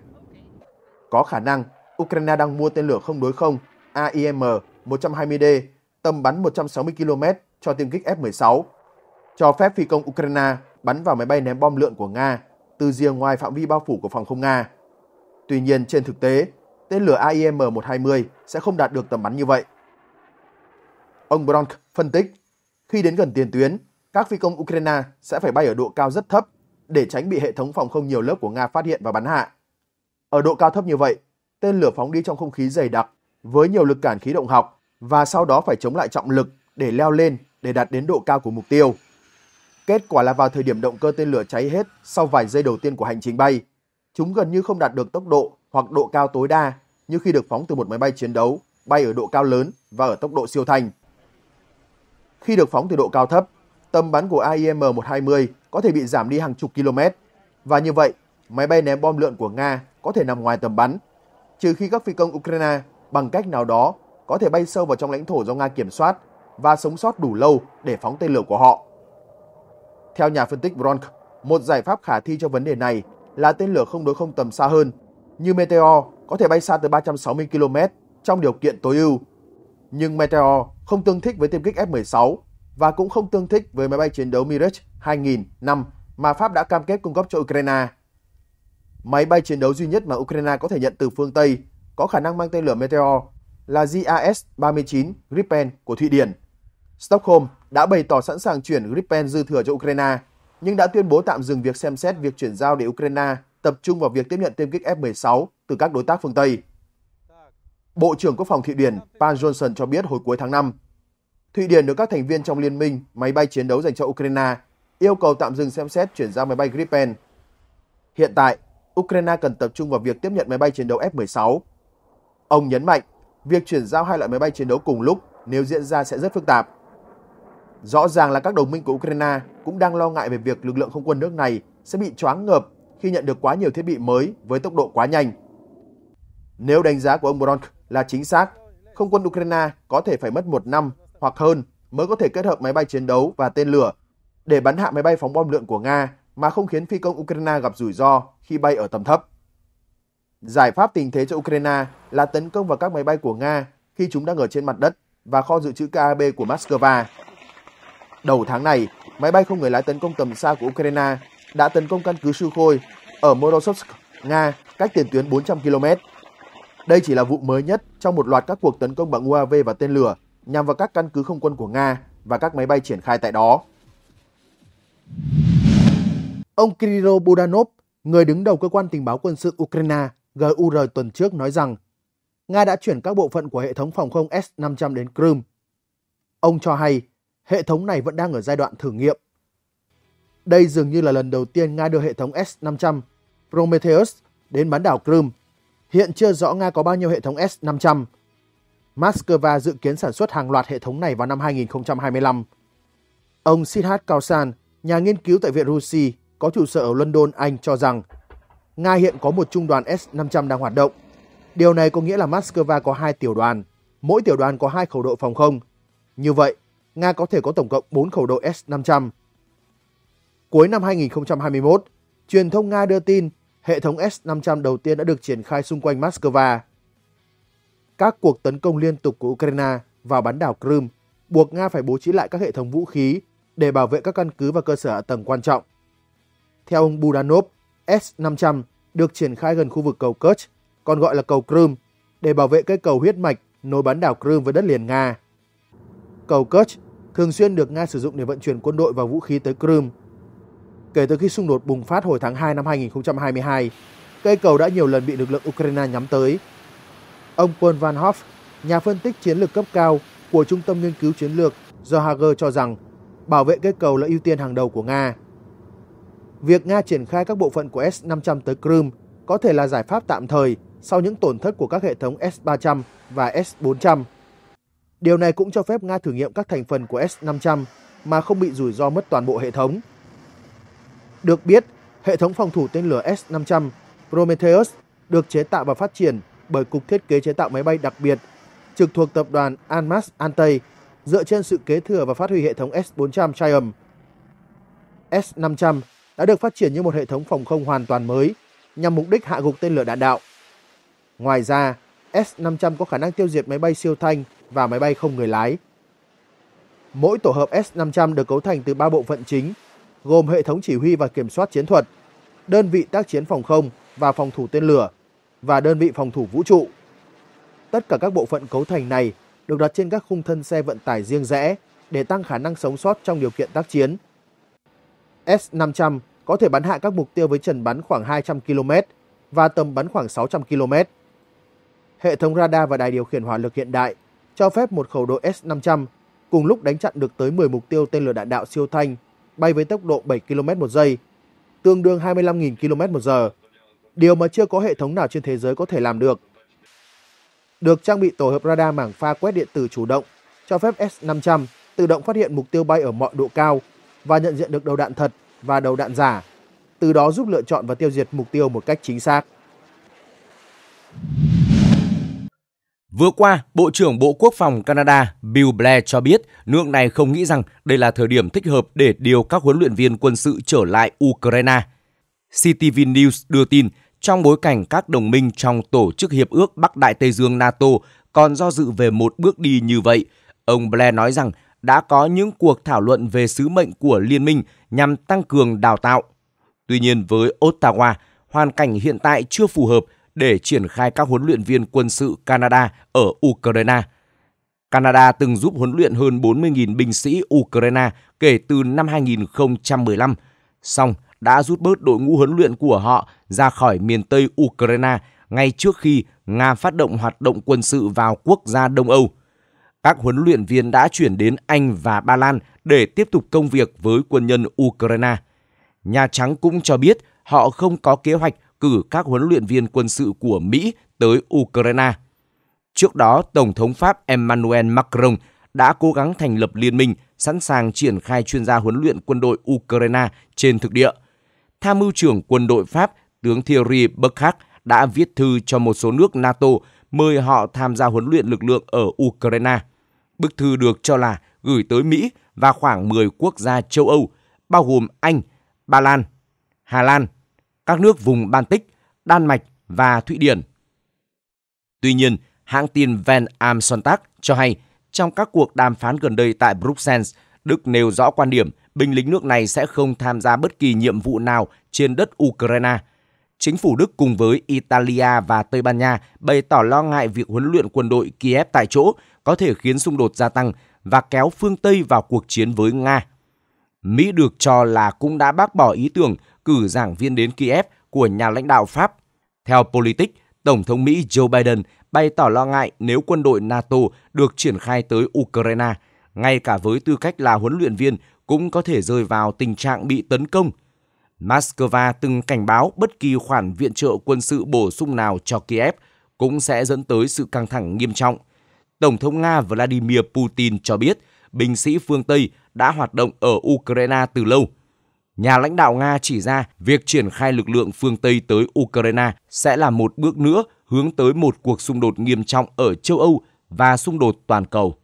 Có khả năng, Ukraine đang mua tên lửa không đối không AIM-120D tầm bắn 160 km cho tiêm kích F-16, cho phép phi công Ukraine bắn vào máy bay ném bom lượn của Nga từ rìa ngoài phạm vi bao phủ của phòng không Nga. Tuy nhiên trên thực tế, tên lửa AIM-120 sẽ không đạt được tầm bắn như vậy. Ông Bronk phân tích, khi đến gần tiền tuyến, các phi công Ukraine sẽ phải bay ở độ cao rất thấp để tránh bị hệ thống phòng không nhiều lớp của Nga phát hiện và bắn hạ. Ở độ cao thấp như vậy, tên lửa phóng đi trong không khí dày đặc với nhiều lực cản khí động học và sau đó phải chống lại trọng lực để leo lên để đạt đến độ cao của mục tiêu. Kết quả là vào thời điểm động cơ tên lửa cháy hết sau vài giây đầu tiên của hành trình bay, chúng gần như không đạt được tốc độ hoặc độ cao tối đa như khi được phóng từ một máy bay chiến đấu bay ở độ cao lớn và ở tốc độ siêu thanh. Khi được phóng từ độ cao thấp, tầm bắn của AIM-120 có thể bị giảm đi hàng chục km và như vậy, máy bay ném bom lượn của Nga có thể nằm ngoài tầm bắn, trừ khi các phi công Ukraine bằng cách nào đó có thể bay sâu vào trong lãnh thổ do Nga kiểm soát và sống sót đủ lâu để phóng tên lửa của họ. Theo nhà phân tích Bronk, một giải pháp khả thi cho vấn đề này là tên lửa không đối không tầm xa hơn, như Meteor có thể bay xa tới 360 km trong điều kiện tối ưu. Nhưng Meteor không tương thích với tiêm kích F-16 và cũng không tương thích với máy bay chiến đấu Mirage 2000 năm mà Pháp đã cam kết cung cấp cho Ukraine. Máy bay chiến đấu duy nhất mà Ukraine có thể nhận từ phương Tây có khả năng mang tên lửa Meteor là JAS-39 Gripen của Thụy Điển. Stockholm đã bày tỏ sẵn sàng chuyển Gripen dư thừa cho Ukraine, nhưng đã tuyên bố tạm dừng việc xem xét việc chuyển giao để Ukraine tập trung vào việc tiếp nhận tiêm kích F-16 từ các đối tác phương Tây. Bộ trưởng Quốc phòng Thụy Điển Pan Johnson cho biết hồi cuối tháng 5, Thụy Điển được các thành viên trong liên minh máy bay chiến đấu dành cho Ukraine yêu cầu tạm dừng xem xét chuyển giao máy bay Gripen. Hiện tại, Ukraine cần tập trung vào việc tiếp nhận máy bay chiến đấu F-16. Ông nhấn mạnh, việc chuyển giao hai loại máy bay chiến đấu cùng lúc nếu diễn ra sẽ rất phức tạp Rõ ràng là các đồng minh của Ukraine cũng đang lo ngại về việc lực lượng không quân nước này sẽ bị choáng ngợp khi nhận được quá nhiều thiết bị mới với tốc độ quá nhanh. Nếu đánh giá của ông Bronk là chính xác, không quân Ukraine có thể phải mất một năm hoặc hơn mới có thể kết hợp máy bay chiến đấu và tên lửa để bắn hạ máy bay phóng bom lượn của Nga mà không khiến phi công Ukraine gặp rủi ro khi bay ở tầm thấp. Giải pháp tình thế cho Ukraine là tấn công vào các máy bay của Nga khi chúng đang ở trên mặt đất và kho dự trữ KAB của Moscow Đầu tháng này, máy bay không người lái tấn công tầm xa của Ukraine đã tấn công căn cứ khôi ở Morosovsk, Nga, cách tiền tuyến 400 km. Đây chỉ là vụ mới nhất trong một loạt các cuộc tấn công bằng UAV và tên lửa nhằm vào các căn cứ không quân của Nga và các máy bay triển khai tại đó. Ông Kirilo Budanov, người đứng đầu cơ quan tình báo quân sự Ukraine GUR tuần trước nói rằng Nga đã chuyển các bộ phận của hệ thống phòng không S-500 đến Crimea. Ông cho hay hệ thống này vẫn đang ở giai đoạn thử nghiệm. Đây dường như là lần đầu tiên Nga đưa hệ thống S-500 Prometheus đến bán đảo Crimea. Hiện chưa rõ Nga có bao nhiêu hệ thống S-500. Moscow dự kiến sản xuất hàng loạt hệ thống này vào năm 2025. Ông Sidhat Kausan, nhà nghiên cứu tại Viện Rusi có trụ sở ở London, Anh cho rằng Nga hiện có một trung đoàn S-500 đang hoạt động. Điều này có nghĩa là Moscow có hai tiểu đoàn, mỗi tiểu đoàn có hai khẩu đội phòng không. Như vậy, Nga có thể có tổng cộng 4 khẩu đội S-500. Cuối năm 2021, truyền thông Nga đưa tin hệ thống S-500 đầu tiên đã được triển khai xung quanh Moscow. Các cuộc tấn công liên tục của Ukraine vào bán đảo Crimea buộc Nga phải bố trí lại các hệ thống vũ khí để bảo vệ các căn cứ và cơ sở hạ tầng quan trọng. Theo ông Budanov, S-500 được triển khai gần khu vực cầu Kerch, còn gọi là cầu Crimea, để bảo vệ cây cầu huyết mạch nối bán đảo Crimea với đất liền Nga cầu Kerch thường xuyên được Nga sử dụng để vận chuyển quân đội và vũ khí tới Crimea. Kể từ khi xung đột bùng phát hồi tháng 2 năm 2022, cây cầu đã nhiều lần bị lực lượng Ukraine nhắm tới. Ông Paul Van Hoff, nhà phân tích chiến lược cấp cao của Trung tâm Nghiên cứu Chiến lược Do Hager cho rằng bảo vệ cây cầu là ưu tiên hàng đầu của Nga. Việc Nga triển khai các bộ phận của S-500 tới Crimea có thể là giải pháp tạm thời sau những tổn thất của các hệ thống S-300 và S-400 Điều này cũng cho phép Nga thử nghiệm các thành phần của S-500 mà không bị rủi ro mất toàn bộ hệ thống. Được biết, hệ thống phòng thủ tên lửa S-500 Prometheus được chế tạo và phát triển bởi Cục Thiết kế Chế tạo Máy bay đặc biệt trực thuộc tập đoàn Anmas Antey dựa trên sự kế thừa và phát huy hệ thống S-400 Triumph. S-500 đã được phát triển như một hệ thống phòng không hoàn toàn mới nhằm mục đích hạ gục tên lửa đạn đạo. Ngoài ra, S-500 có khả năng tiêu diệt máy bay siêu thanh và máy bay không người lái. Mỗi tổ hợp S-500 được cấu thành từ 3 bộ phận chính, gồm hệ thống chỉ huy và kiểm soát chiến thuật, đơn vị tác chiến phòng không và phòng thủ tên lửa và đơn vị phòng thủ vũ trụ. Tất cả các bộ phận cấu thành này được đặt trên các khung thân xe vận tải riêng rẽ để tăng khả năng sống sót trong điều kiện tác chiến. S-500 có thể bắn hạ các mục tiêu với trần bắn khoảng 200 km và tầm bắn khoảng 600 km. Hệ thống radar và đài điều khiển hỏa lực hiện đại cho phép một khẩu đội S-500 cùng lúc đánh chặn được tới 10 mục tiêu tên lửa đạn đạo siêu thanh bay với tốc độ 7 km một giây, tương đương 25.000 km một giờ, điều mà chưa có hệ thống nào trên thế giới có thể làm được. Được trang bị tổ hợp radar mảng pha quét điện tử chủ động, cho phép S-500 tự động phát hiện mục tiêu bay ở mọi độ cao và nhận diện được đầu đạn thật và đầu đạn giả, từ đó giúp lựa chọn và tiêu diệt mục tiêu một cách chính xác. Vừa qua, Bộ trưởng Bộ Quốc phòng Canada Bill Blair cho biết nước này không nghĩ rằng đây là thời điểm thích hợp để điều các huấn luyện viên quân sự trở lại Ukraine. CTV News đưa tin, trong bối cảnh các đồng minh trong Tổ chức Hiệp ước Bắc Đại Tây Dương NATO còn do dự về một bước đi như vậy, ông Blair nói rằng đã có những cuộc thảo luận về sứ mệnh của liên minh nhằm tăng cường đào tạo. Tuy nhiên với Ottawa, hoàn cảnh hiện tại chưa phù hợp để triển khai các huấn luyện viên quân sự Canada ở Ukraine. Canada từng giúp huấn luyện hơn 40.000 binh sĩ Ukraine kể từ năm 2015, song đã rút bớt đội ngũ huấn luyện của họ ra khỏi miền Tây Ukraine ngay trước khi Nga phát động hoạt động quân sự vào quốc gia Đông Âu. Các huấn luyện viên đã chuyển đến Anh và Ba Lan để tiếp tục công việc với quân nhân Ukraine. Nhà Trắng cũng cho biết họ không có kế hoạch cử các huấn luyện viên quân sự của Mỹ tới Ukraine. Trước đó, Tổng thống Pháp Emmanuel Macron đã cố gắng thành lập liên minh sẵn sàng triển khai chuyên gia huấn luyện quân đội Ukraine trên thực địa. Tham mưu trưởng quân đội Pháp, tướng Thierry Burkhardt đã viết thư cho một số nước NATO mời họ tham gia huấn luyện lực lượng ở Ukraine. Bức thư được cho là gửi tới Mỹ và khoảng 10 quốc gia châu Âu, bao gồm Anh, Ba Lan, Hà Lan, các nước vùng Baltic, Đan Mạch và Thụy Điển. Tuy nhiên, hãng tin Van Am Sontag cho hay trong các cuộc đàm phán gần đây tại Bruxelles, Đức nêu rõ quan điểm binh lính nước này sẽ không tham gia bất kỳ nhiệm vụ nào trên đất Ukraine. Chính phủ Đức cùng với Italia và Tây Ban Nha bày tỏ lo ngại việc huấn luyện quân đội Kiev tại chỗ có thể khiến xung đột gia tăng và kéo phương Tây vào cuộc chiến với Nga. Mỹ được cho là cũng đã bác bỏ ý tưởng cử giảng viên đến Kiev của nhà lãnh đạo Pháp. Theo Politics, Tổng thống Mỹ Joe Biden bày tỏ lo ngại nếu quân đội NATO được triển khai tới Ukraine, ngay cả với tư cách là huấn luyện viên cũng có thể rơi vào tình trạng bị tấn công. Moscow từng cảnh báo bất kỳ khoản viện trợ quân sự bổ sung nào cho Kiev cũng sẽ dẫn tới sự căng thẳng nghiêm trọng. Tổng thống Nga Vladimir Putin cho biết binh sĩ phương Tây đã hoạt động ở Ukraine từ lâu. Nhà lãnh đạo Nga chỉ ra việc triển khai lực lượng phương Tây tới Ukraine sẽ là một bước nữa hướng tới một cuộc xung đột nghiêm trọng ở châu Âu và xung đột toàn cầu.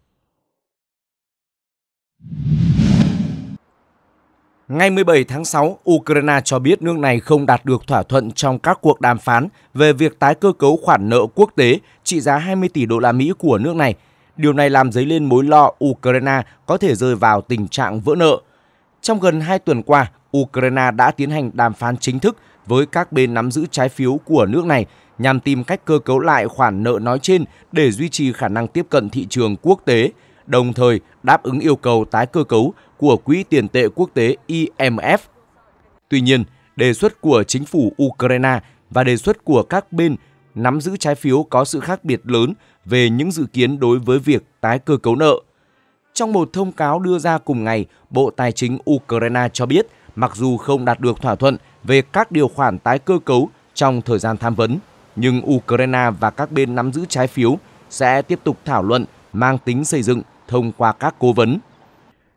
Ngày 17 tháng 6, Ukraine cho biết nước này không đạt được thỏa thuận trong các cuộc đàm phán về việc tái cơ cấu khoản nợ quốc tế trị giá 20 tỷ đô la Mỹ của nước này Điều này làm dấy lên mối lo Ukraine có thể rơi vào tình trạng vỡ nợ. Trong gần 2 tuần qua, Ukraine đã tiến hành đàm phán chính thức với các bên nắm giữ trái phiếu của nước này nhằm tìm cách cơ cấu lại khoản nợ nói trên để duy trì khả năng tiếp cận thị trường quốc tế, đồng thời đáp ứng yêu cầu tái cơ cấu của Quỹ tiền tệ quốc tế IMF. Tuy nhiên, đề xuất của chính phủ Ukraine và đề xuất của các bên nắm giữ trái phiếu có sự khác biệt lớn về những dự kiến đối với việc tái cơ cấu nợ. Trong một thông cáo đưa ra cùng ngày, Bộ Tài chính Ukraine cho biết mặc dù không đạt được thỏa thuận về các điều khoản tái cơ cấu trong thời gian tham vấn, nhưng Ukraine và các bên nắm giữ trái phiếu sẽ tiếp tục thảo luận mang tính xây dựng thông qua các cố vấn.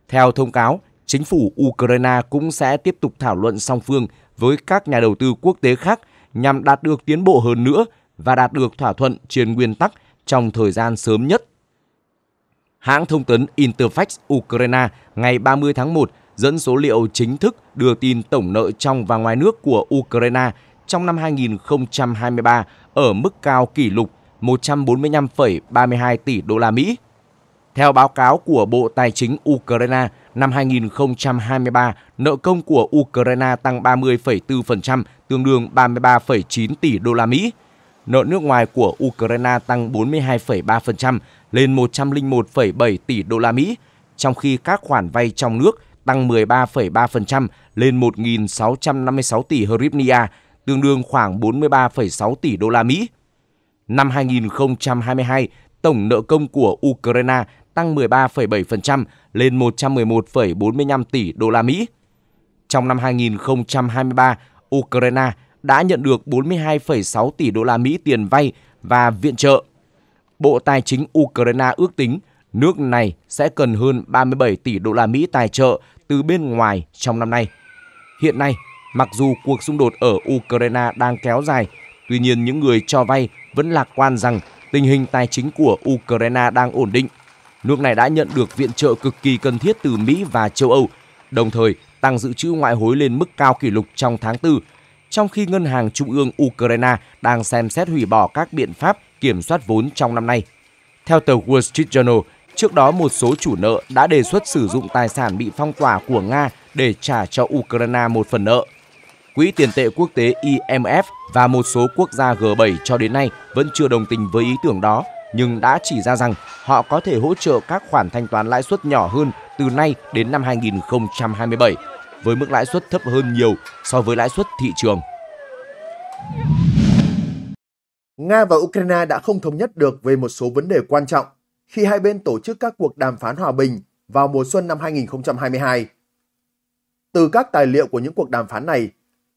Theo thông cáo, chính phủ Ukraine cũng sẽ tiếp tục thảo luận song phương với các nhà đầu tư quốc tế khác nhằm đạt được tiến bộ hơn nữa và đạt được thỏa thuận trên nguyên tắc trong thời gian sớm nhất. Hãng thông tấn Interfax Ukraine ngày 30 tháng 1 dẫn số liệu chính thức đưa tin tổng nợ trong và ngoài nước của Ukraine trong năm 2023 ở mức cao kỷ lục 145,32 tỷ đô la Mỹ. Theo báo cáo của Bộ Tài chính Ukraine, năm 2023, nợ công của Ukraine tăng 30,4%, tương đương 33,9 tỷ đô la Mỹ Nợ nước ngoài của Ukraine tăng 42,3% lên 101,7 tỷ đô la Mỹ, trong khi các khoản vay trong nước tăng 13,3% lên 1.656 tỷ hryvnia, tương đương khoảng 43,6 tỷ đô la Mỹ. Năm 2022, tổng nợ công của Ukraine tăng 13,7% lên 111,45 tỷ đô la Mỹ. Trong năm 2023, Ukraine đã nhận được 42,6 tỷ đô la Mỹ tiền vay và viện trợ. Bộ Tài chính Ukraine ước tính nước này sẽ cần hơn 37 tỷ đô la Mỹ tài trợ từ bên ngoài trong năm nay. Hiện nay, mặc dù cuộc xung đột ở Ukraine đang kéo dài, tuy nhiên những người cho vay vẫn lạc quan rằng tình hình tài chính của Ukraine đang ổn định. Nước này đã nhận được viện trợ cực kỳ cần thiết từ Mỹ và châu Âu, đồng thời tăng dự trữ ngoại hối lên mức cao kỷ lục trong tháng 4 trong khi Ngân hàng Trung ương Ukraine đang xem xét hủy bỏ các biện pháp kiểm soát vốn trong năm nay. Theo tờ Wall Street Journal, trước đó một số chủ nợ đã đề xuất sử dụng tài sản bị phong tỏa của Nga để trả cho Ukraine một phần nợ. Quỹ tiền tệ quốc tế IMF và một số quốc gia G7 cho đến nay vẫn chưa đồng tình với ý tưởng đó, nhưng đã chỉ ra rằng họ có thể hỗ trợ các khoản thanh toán lãi suất nhỏ hơn từ nay đến năm 2027 với mức lãi suất thấp hơn nhiều so với lãi suất thị trường. Nga và Ukraine đã không thống nhất được về một số vấn đề quan trọng khi hai bên tổ chức các cuộc đàm phán hòa bình vào mùa xuân năm 2022. Từ các tài liệu của những cuộc đàm phán này,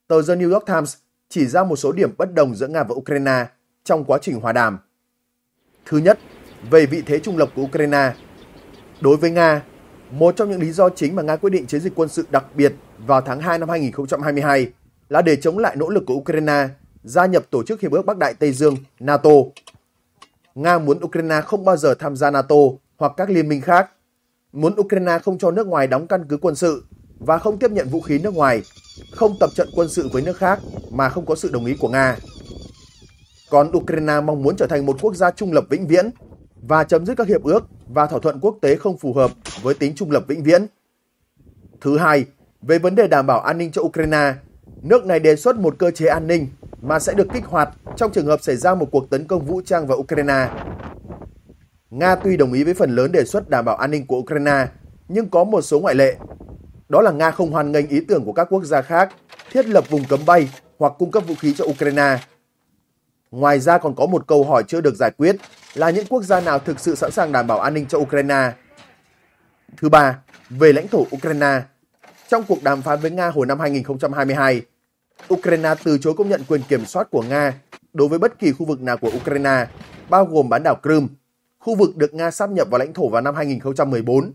tờ The New York Times chỉ ra một số điểm bất đồng giữa Nga và Ukraine trong quá trình hòa đàm. Thứ nhất, về vị thế trung lập của Ukraine. Đối với Nga, một trong những lý do chính mà Nga quyết định chiến dịch quân sự đặc biệt vào tháng 2 năm 2022 là để chống lại nỗ lực của Ukraine gia nhập tổ chức Hiệp ước Bắc Đại Tây Dương NATO. Nga muốn Ukraine không bao giờ tham gia NATO hoặc các liên minh khác, muốn Ukraine không cho nước ngoài đóng căn cứ quân sự và không tiếp nhận vũ khí nước ngoài, không tập trận quân sự với nước khác mà không có sự đồng ý của Nga. Còn Ukraine mong muốn trở thành một quốc gia trung lập vĩnh viễn và chấm dứt các hiệp ước và thỏa thuận quốc tế không phù hợp với tính trung lập vĩnh viễn. Thứ hai, về vấn đề đảm bảo an ninh cho Ukraine, nước này đề xuất một cơ chế an ninh mà sẽ được kích hoạt trong trường hợp xảy ra một cuộc tấn công vũ trang vào Ukraine. Nga tuy đồng ý với phần lớn đề xuất đảm bảo an ninh của Ukraine, nhưng có một số ngoại lệ. Đó là Nga không hoàn ngành ý tưởng của các quốc gia khác thiết lập vùng cấm bay hoặc cung cấp vũ khí cho Ukraine. Ngoài ra còn có một câu hỏi chưa được giải quyết là những quốc gia nào thực sự sẵn sàng đảm bảo an ninh cho Ukraine. Thứ ba, về lãnh thổ Ukraine. Trong cuộc đàm phán với Nga hồi năm 2022, Ukraine từ chối công nhận quyền kiểm soát của Nga đối với bất kỳ khu vực nào của Ukraine, bao gồm bán đảo Crimea, khu vực được Nga sáp nhập vào lãnh thổ vào năm 2014.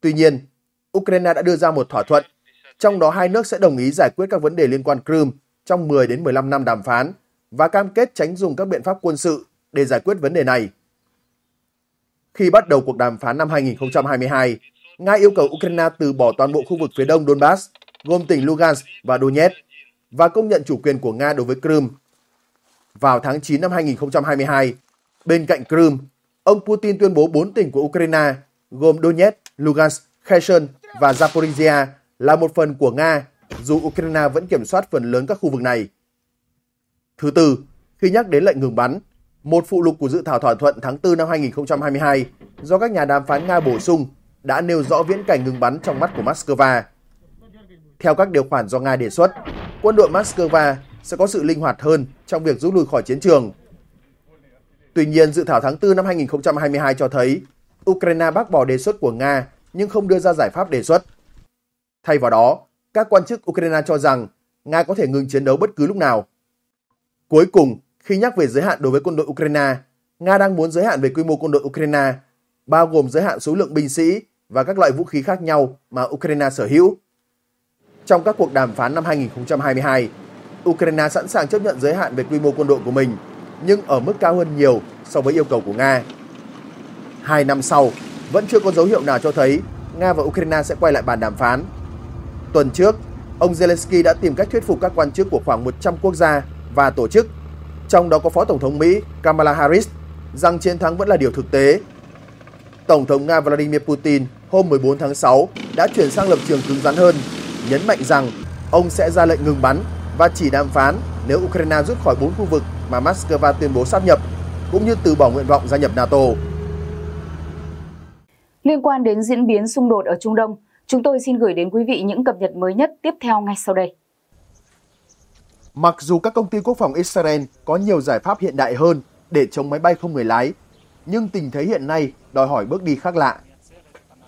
Tuy nhiên, Ukraine đã đưa ra một thỏa thuận, trong đó hai nước sẽ đồng ý giải quyết các vấn đề liên quan Crimea trong 10 đến 15 năm đàm phán và cam kết tránh dùng các biện pháp quân sự để giải quyết vấn đề này. Khi bắt đầu cuộc đàm phán năm 2022, Nga yêu cầu Ukraine từ bỏ toàn bộ khu vực phía đông Donbass, gồm tỉnh Lugansk và Donetsk, và công nhận chủ quyền của Nga đối với Crimea. Vào tháng 9 năm 2022, bên cạnh Crimea, ông Putin tuyên bố 4 tỉnh của Ukraine, gồm Donetsk, Lugansk, Kherson và Zaporizhia là một phần của Nga, dù Ukraine vẫn kiểm soát phần lớn các khu vực này. Thứ tư, khi nhắc đến lệnh ngừng bắn, một phụ lục của dự thảo thỏa thuận tháng 4 năm 2022 do các nhà đàm phán Nga bổ sung đã nêu rõ viễn cảnh ngừng bắn trong mắt của Moscow. Theo các điều khoản do Nga đề xuất, quân đội Moscow sẽ có sự linh hoạt hơn trong việc rút lui khỏi chiến trường. Tuy nhiên, dự thảo tháng 4 năm 2022 cho thấy Ukraine bác bỏ đề xuất của Nga nhưng không đưa ra giải pháp đề xuất. Thay vào đó, các quan chức Ukraine cho rằng Nga có thể ngừng chiến đấu bất cứ lúc nào. Cuối cùng, khi nhắc về giới hạn đối với quân đội Ukraine, Nga đang muốn giới hạn về quy mô quân đội Ukraine, bao gồm giới hạn số lượng binh sĩ và các loại vũ khí khác nhau mà Ukraine sở hữu. Trong các cuộc đàm phán năm 2022, Ukraine sẵn sàng chấp nhận giới hạn về quy mô quân đội của mình, nhưng ở mức cao hơn nhiều so với yêu cầu của Nga. Hai năm sau, vẫn chưa có dấu hiệu nào cho thấy Nga và Ukraine sẽ quay lại bàn đàm phán. Tuần trước, ông Zelensky đã tìm cách thuyết phục các quan chức của khoảng 100 quốc gia và tổ chức trong đó có Phó Tổng thống Mỹ Kamala Harris, rằng chiến thắng vẫn là điều thực tế. Tổng thống Nga Vladimir Putin hôm 14 tháng 6 đã chuyển sang lập trường cứng rắn hơn, nhấn mạnh rằng ông sẽ ra lệnh ngừng bắn và chỉ đàm phán nếu Ukraine rút khỏi 4 khu vực mà Moscow tuyên bố sáp nhập, cũng như từ bỏ nguyện vọng gia nhập NATO. Liên quan đến diễn biến xung đột ở Trung Đông, chúng tôi xin gửi đến quý vị những cập nhật mới nhất tiếp theo ngay sau đây mặc dù các công ty quốc phòng Israel có nhiều giải pháp hiện đại hơn để chống máy bay không người lái, nhưng tình thế hiện nay đòi hỏi bước đi khác lạ.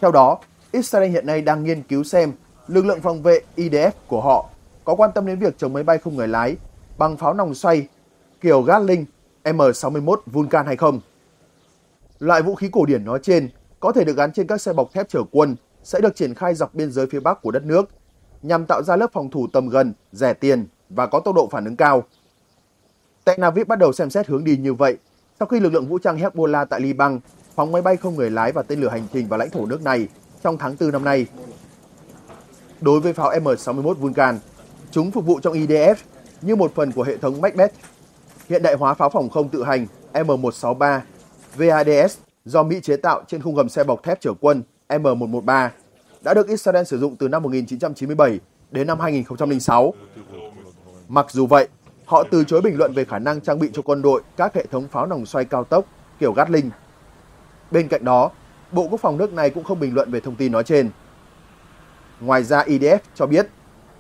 Theo đó, Israel hiện nay đang nghiên cứu xem lực lượng phòng vệ IDF của họ có quan tâm đến việc chống máy bay không người lái bằng pháo nòng xoay kiểu Gatling M61 Vulcan hay không. Loại vũ khí cổ điển nói trên có thể được gắn trên các xe bọc thép chở quân sẽ được triển khai dọc biên giới phía Bắc của đất nước nhằm tạo ra lớp phòng thủ tầm gần, rẻ tiền và có tốc độ phản ứng cao. Tel Aviv bắt đầu xem xét hướng đi như vậy sau khi lực lượng vũ trang Hezbollah tại Liban phóng máy bay không người lái và tên lửa hành trình vào lãnh thổ nước này trong tháng 4 năm nay. Đối với pháo M61 Vulcan, chúng phục vụ trong IDF e như một phần của hệ thống Macbeth, hiện đại hóa pháo phòng không tự hành M163 VADS do Mỹ chế tạo trên khung gầm xe bọc thép chở quân M113 đã được Israel sử dụng từ năm 1997 đến năm 2006 Mặc dù vậy, họ từ chối bình luận về khả năng trang bị cho quân đội các hệ thống pháo nòng xoay cao tốc kiểu Gatling. Bên cạnh đó, Bộ Quốc phòng nước này cũng không bình luận về thông tin nói trên. Ngoài ra, IDF cho biết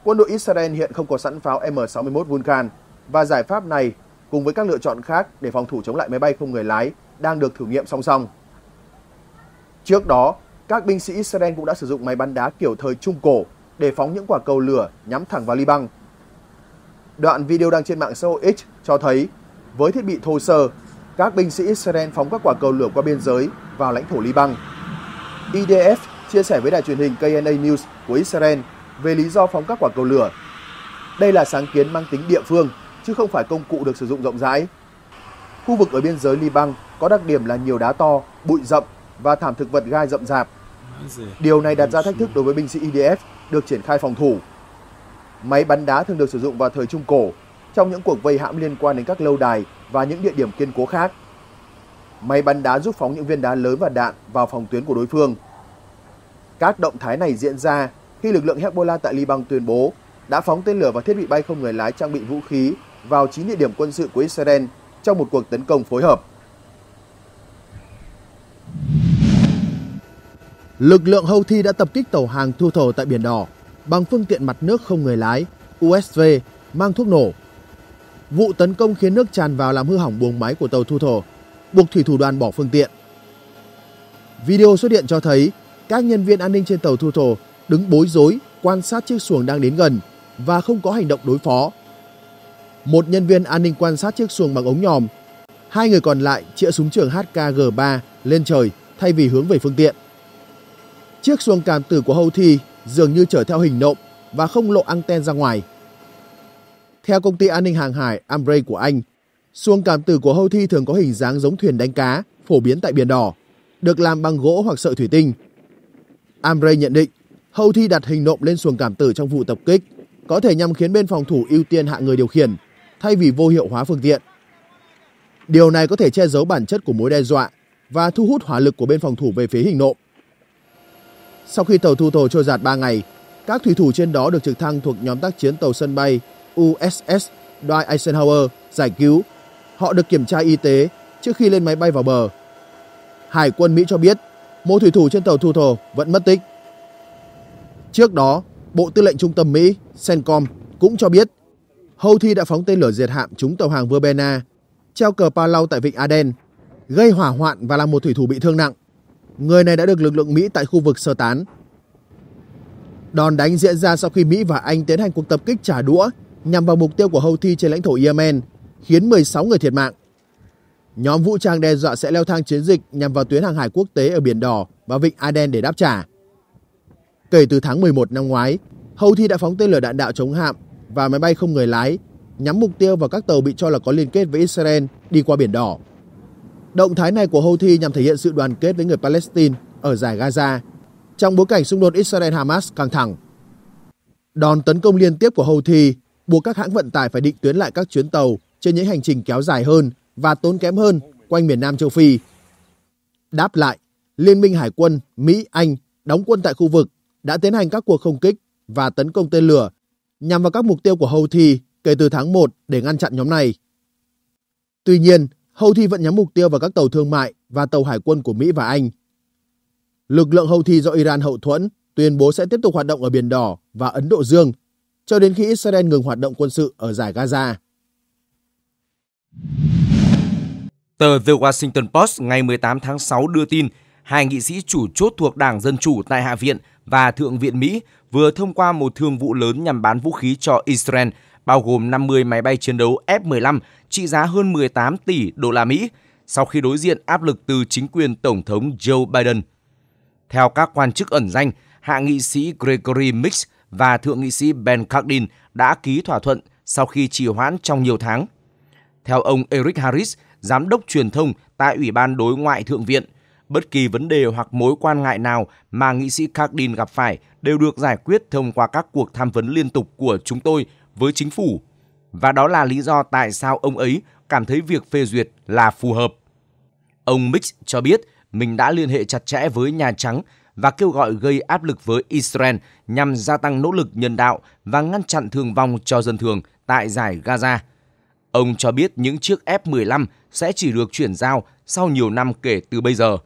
quân đội Israel hiện không có sẵn pháo M61 Vulcan và giải pháp này cùng với các lựa chọn khác để phòng thủ chống lại máy bay không người lái đang được thử nghiệm song song. Trước đó, các binh sĩ Israel cũng đã sử dụng máy bắn đá kiểu thời Trung Cổ để phóng những quả cầu lửa nhắm thẳng vào Liban Đoạn video đăng trên mạng xã hội X cho thấy với thiết bị thô sơ, các binh sĩ Israel phóng các quả cầu lửa qua biên giới vào lãnh thổ Liban. IDF chia sẻ với đài truyền hình KNA News của Israel về lý do phóng các quả cầu lửa. Đây là sáng kiến mang tính địa phương chứ không phải công cụ được sử dụng rộng rãi. Khu vực ở biên giới Liban có đặc điểm là nhiều đá to, bụi rậm và thảm thực vật gai rậm rạp. Điều này đặt ra thách thức đối với binh sĩ IDF được triển khai phòng thủ Máy bắn đá thường được sử dụng vào thời Trung Cổ trong những cuộc vây hãm liên quan đến các lâu đài và những địa điểm kiên cố khác. Máy bắn đá giúp phóng những viên đá lớn và đạn vào phòng tuyến của đối phương. Các động thái này diễn ra khi lực lượng Hezbollah tại Liban tuyên bố đã phóng tên lửa và thiết bị bay không người lái trang bị vũ khí vào 9 địa điểm quân sự của Israel trong một cuộc tấn công phối hợp. Lực lượng Houthi đã tập kích tàu hàng thu thổ tại Biển Đỏ bằng phương tiện mặt nước không người lái USV mang thuốc nổ. Vụ tấn công khiến nước tràn vào làm hư hỏng buồng máy của tàu thu thổ, buộc thủy thủ đoàn bỏ phương tiện. Video xuất hiện cho thấy các nhân viên an ninh trên tàu thu thổ đứng bối rối quan sát chiếc xuồng đang đến gần và không có hành động đối phó. Một nhân viên an ninh quan sát chiếc xuồng bằng ống nhòm, hai người còn lại chĩa súng trường HKG-3 lên trời thay vì hướng về phương tiện. Chiếc xuồng cảm tử của Houthi dường như chở theo hình nộm và không lộ anten ra ngoài. Theo công ty an ninh hàng hải Amray của Anh, xuông cảm tử của Houthi thường có hình dáng giống thuyền đánh cá phổ biến tại Biển Đỏ, được làm bằng gỗ hoặc sợi thủy tinh. Amray nhận định Houthi đặt hình nộm lên xuồng cảm tử trong vụ tập kích có thể nhằm khiến bên phòng thủ ưu tiên hạ người điều khiển thay vì vô hiệu hóa phương tiện. Điều này có thể che giấu bản chất của mối đe dọa và thu hút hỏa lực của bên phòng thủ về phía hình nộm. Sau khi tàu thu thổ trôi giạt 3 ngày, các thủy thủ trên đó được trực thăng thuộc nhóm tác chiến tàu sân bay USS Dwight Eisenhower giải cứu. Họ được kiểm tra y tế trước khi lên máy bay vào bờ. Hải quân Mỹ cho biết một thủy thủ trên tàu thu thổ vẫn mất tích. Trước đó, Bộ Tư lệnh Trung tâm Mỹ CENTCOM cũng cho biết Thi đã phóng tên lửa diệt hạm trúng tàu hàng Verbena treo cờ Palau tại vịnh Aden, gây hỏa hoạn và làm một thủy thủ bị thương nặng người này đã được lực lượng Mỹ tại khu vực sơ tán. Đòn đánh diễn ra sau khi Mỹ và Anh tiến hành cuộc tập kích trả đũa nhằm vào mục tiêu của Houthi trên lãnh thổ Yemen, khiến 16 người thiệt mạng. Nhóm vũ trang đe dọa sẽ leo thang chiến dịch nhằm vào tuyến hàng hải quốc tế ở Biển Đỏ và Vịnh Aden để đáp trả. Kể từ tháng 11 năm ngoái, Houthi đã phóng tên lửa đạn đạo chống hạm và máy bay không người lái nhắm mục tiêu vào các tàu bị cho là có liên kết với Israel đi qua Biển Đỏ. Động thái này của Houthi nhằm thể hiện sự đoàn kết với người Palestine ở giải Gaza trong bối cảnh xung đột Israel-Hamas căng thẳng. Đòn tấn công liên tiếp của Houthi buộc các hãng vận tải phải định tuyến lại các chuyến tàu trên những hành trình kéo dài hơn và tốn kém hơn quanh miền Nam châu Phi. Đáp lại, Liên minh Hải quân Mỹ-Anh đóng quân tại khu vực đã tiến hành các cuộc không kích và tấn công tên lửa nhằm vào các mục tiêu của Houthi kể từ tháng 1 để ngăn chặn nhóm này. Tuy nhiên, Houthi thi vẫn nhắm mục tiêu vào các tàu thương mại và tàu hải quân của Mỹ và Anh. Lực lượng Houthi do Iran hậu thuẫn tuyên bố sẽ tiếp tục hoạt động ở Biển Đỏ và Ấn Độ Dương cho đến khi Israel ngừng hoạt động quân sự ở giải Gaza. Tờ The Washington Post ngày 18 tháng 6 đưa tin hai nghị sĩ chủ chốt thuộc Đảng Dân Chủ tại Hạ viện và Thượng viện Mỹ vừa thông qua một thương vụ lớn nhằm bán vũ khí cho Israel bao gồm 50 máy bay chiến đấu F-15 trị giá hơn 18 tỷ đô la Mỹ sau khi đối diện áp lực từ chính quyền Tổng thống Joe Biden. Theo các quan chức ẩn danh, Hạ nghị sĩ Gregory Mix và Thượng nghị sĩ Ben Cardin đã ký thỏa thuận sau khi trì hoãn trong nhiều tháng. Theo ông Eric Harris, giám đốc truyền thông tại Ủy ban Đối ngoại Thượng viện, bất kỳ vấn đề hoặc mối quan ngại nào mà nghị sĩ Cardin gặp phải đều được giải quyết thông qua các cuộc tham vấn liên tục của chúng tôi với chính phủ và đó là lý do tại sao ông ấy cảm thấy việc phê duyệt là phù hợp. Ông Mix cho biết mình đã liên hệ chặt chẽ với Nhà Trắng và kêu gọi gây áp lực với Israel nhằm gia tăng nỗ lực nhân đạo và ngăn chặn thương vong cho dân thường tại giải Gaza. Ông cho biết những chiếc F-15 sẽ chỉ được chuyển giao sau nhiều năm kể từ bây giờ.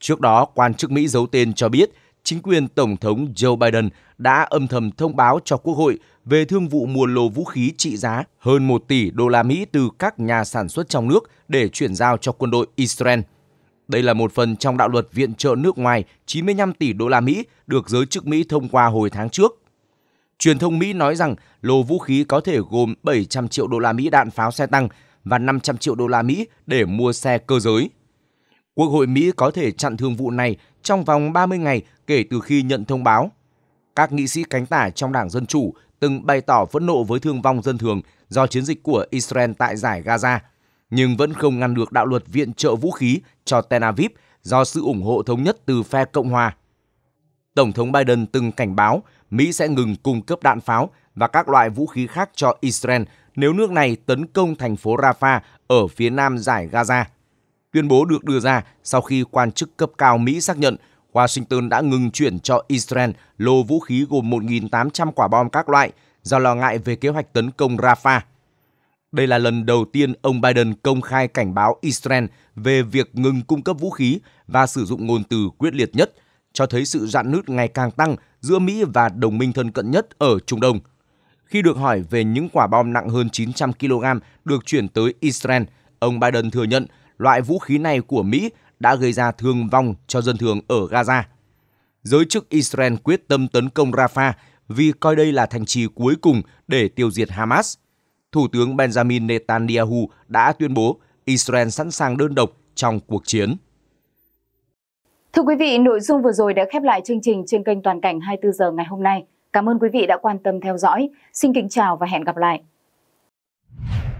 Trước đó, quan chức Mỹ giấu tên cho biết – chính quyền Tổng thống Joe Biden đã âm thầm thông báo cho Quốc hội về thương vụ mua lô vũ khí trị giá hơn 1 tỷ đô la Mỹ từ các nhà sản xuất trong nước để chuyển giao cho quân đội Israel. Đây là một phần trong đạo luật viện trợ nước ngoài 95 tỷ đô la Mỹ được giới chức Mỹ thông qua hồi tháng trước. Truyền thông Mỹ nói rằng lô vũ khí có thể gồm 700 triệu đô la Mỹ đạn pháo xe tăng và 500 triệu đô la Mỹ để mua xe cơ giới. Quốc hội Mỹ có thể chặn thương vụ này trong vòng 30 ngày kể từ khi nhận thông báo. Các nghị sĩ cánh tả trong Đảng Dân Chủ từng bày tỏ phẫn nộ với thương vong dân thường do chiến dịch của Israel tại giải Gaza, nhưng vẫn không ngăn được đạo luật viện trợ vũ khí cho Tel Aviv do sự ủng hộ thống nhất từ phe Cộng hòa. Tổng thống Biden từng cảnh báo Mỹ sẽ ngừng cung cấp đạn pháo và các loại vũ khí khác cho Israel nếu nước này tấn công thành phố Rafah ở phía nam giải Gaza. Tuyên bố được đưa ra sau khi quan chức cấp cao Mỹ xác nhận Washington đã ngừng chuyển cho Israel lô vũ khí gồm 1.800 quả bom các loại do lo ngại về kế hoạch tấn công Rafah. Đây là lần đầu tiên ông Biden công khai cảnh báo Israel về việc ngừng cung cấp vũ khí và sử dụng ngôn từ quyết liệt nhất, cho thấy sự rạn nứt ngày càng tăng giữa Mỹ và đồng minh thân cận nhất ở Trung Đông. Khi được hỏi về những quả bom nặng hơn 900 kg được chuyển tới Israel, ông Biden thừa nhận loại vũ khí này của Mỹ đã gây ra thương vong cho dân thường ở Gaza. Giới chức Israel quyết tâm tấn công Rafah vì coi đây là thành trì cuối cùng để tiêu diệt Hamas. Thủ tướng Benjamin Netanyahu đã tuyên bố Israel sẵn sàng đơn độc trong cuộc chiến. Thưa quý vị, nội dung vừa rồi đã khép lại chương trình trên kênh Toàn cảnh 24 giờ ngày hôm nay. Cảm ơn quý vị đã quan tâm theo dõi. Xin kính chào và hẹn gặp lại.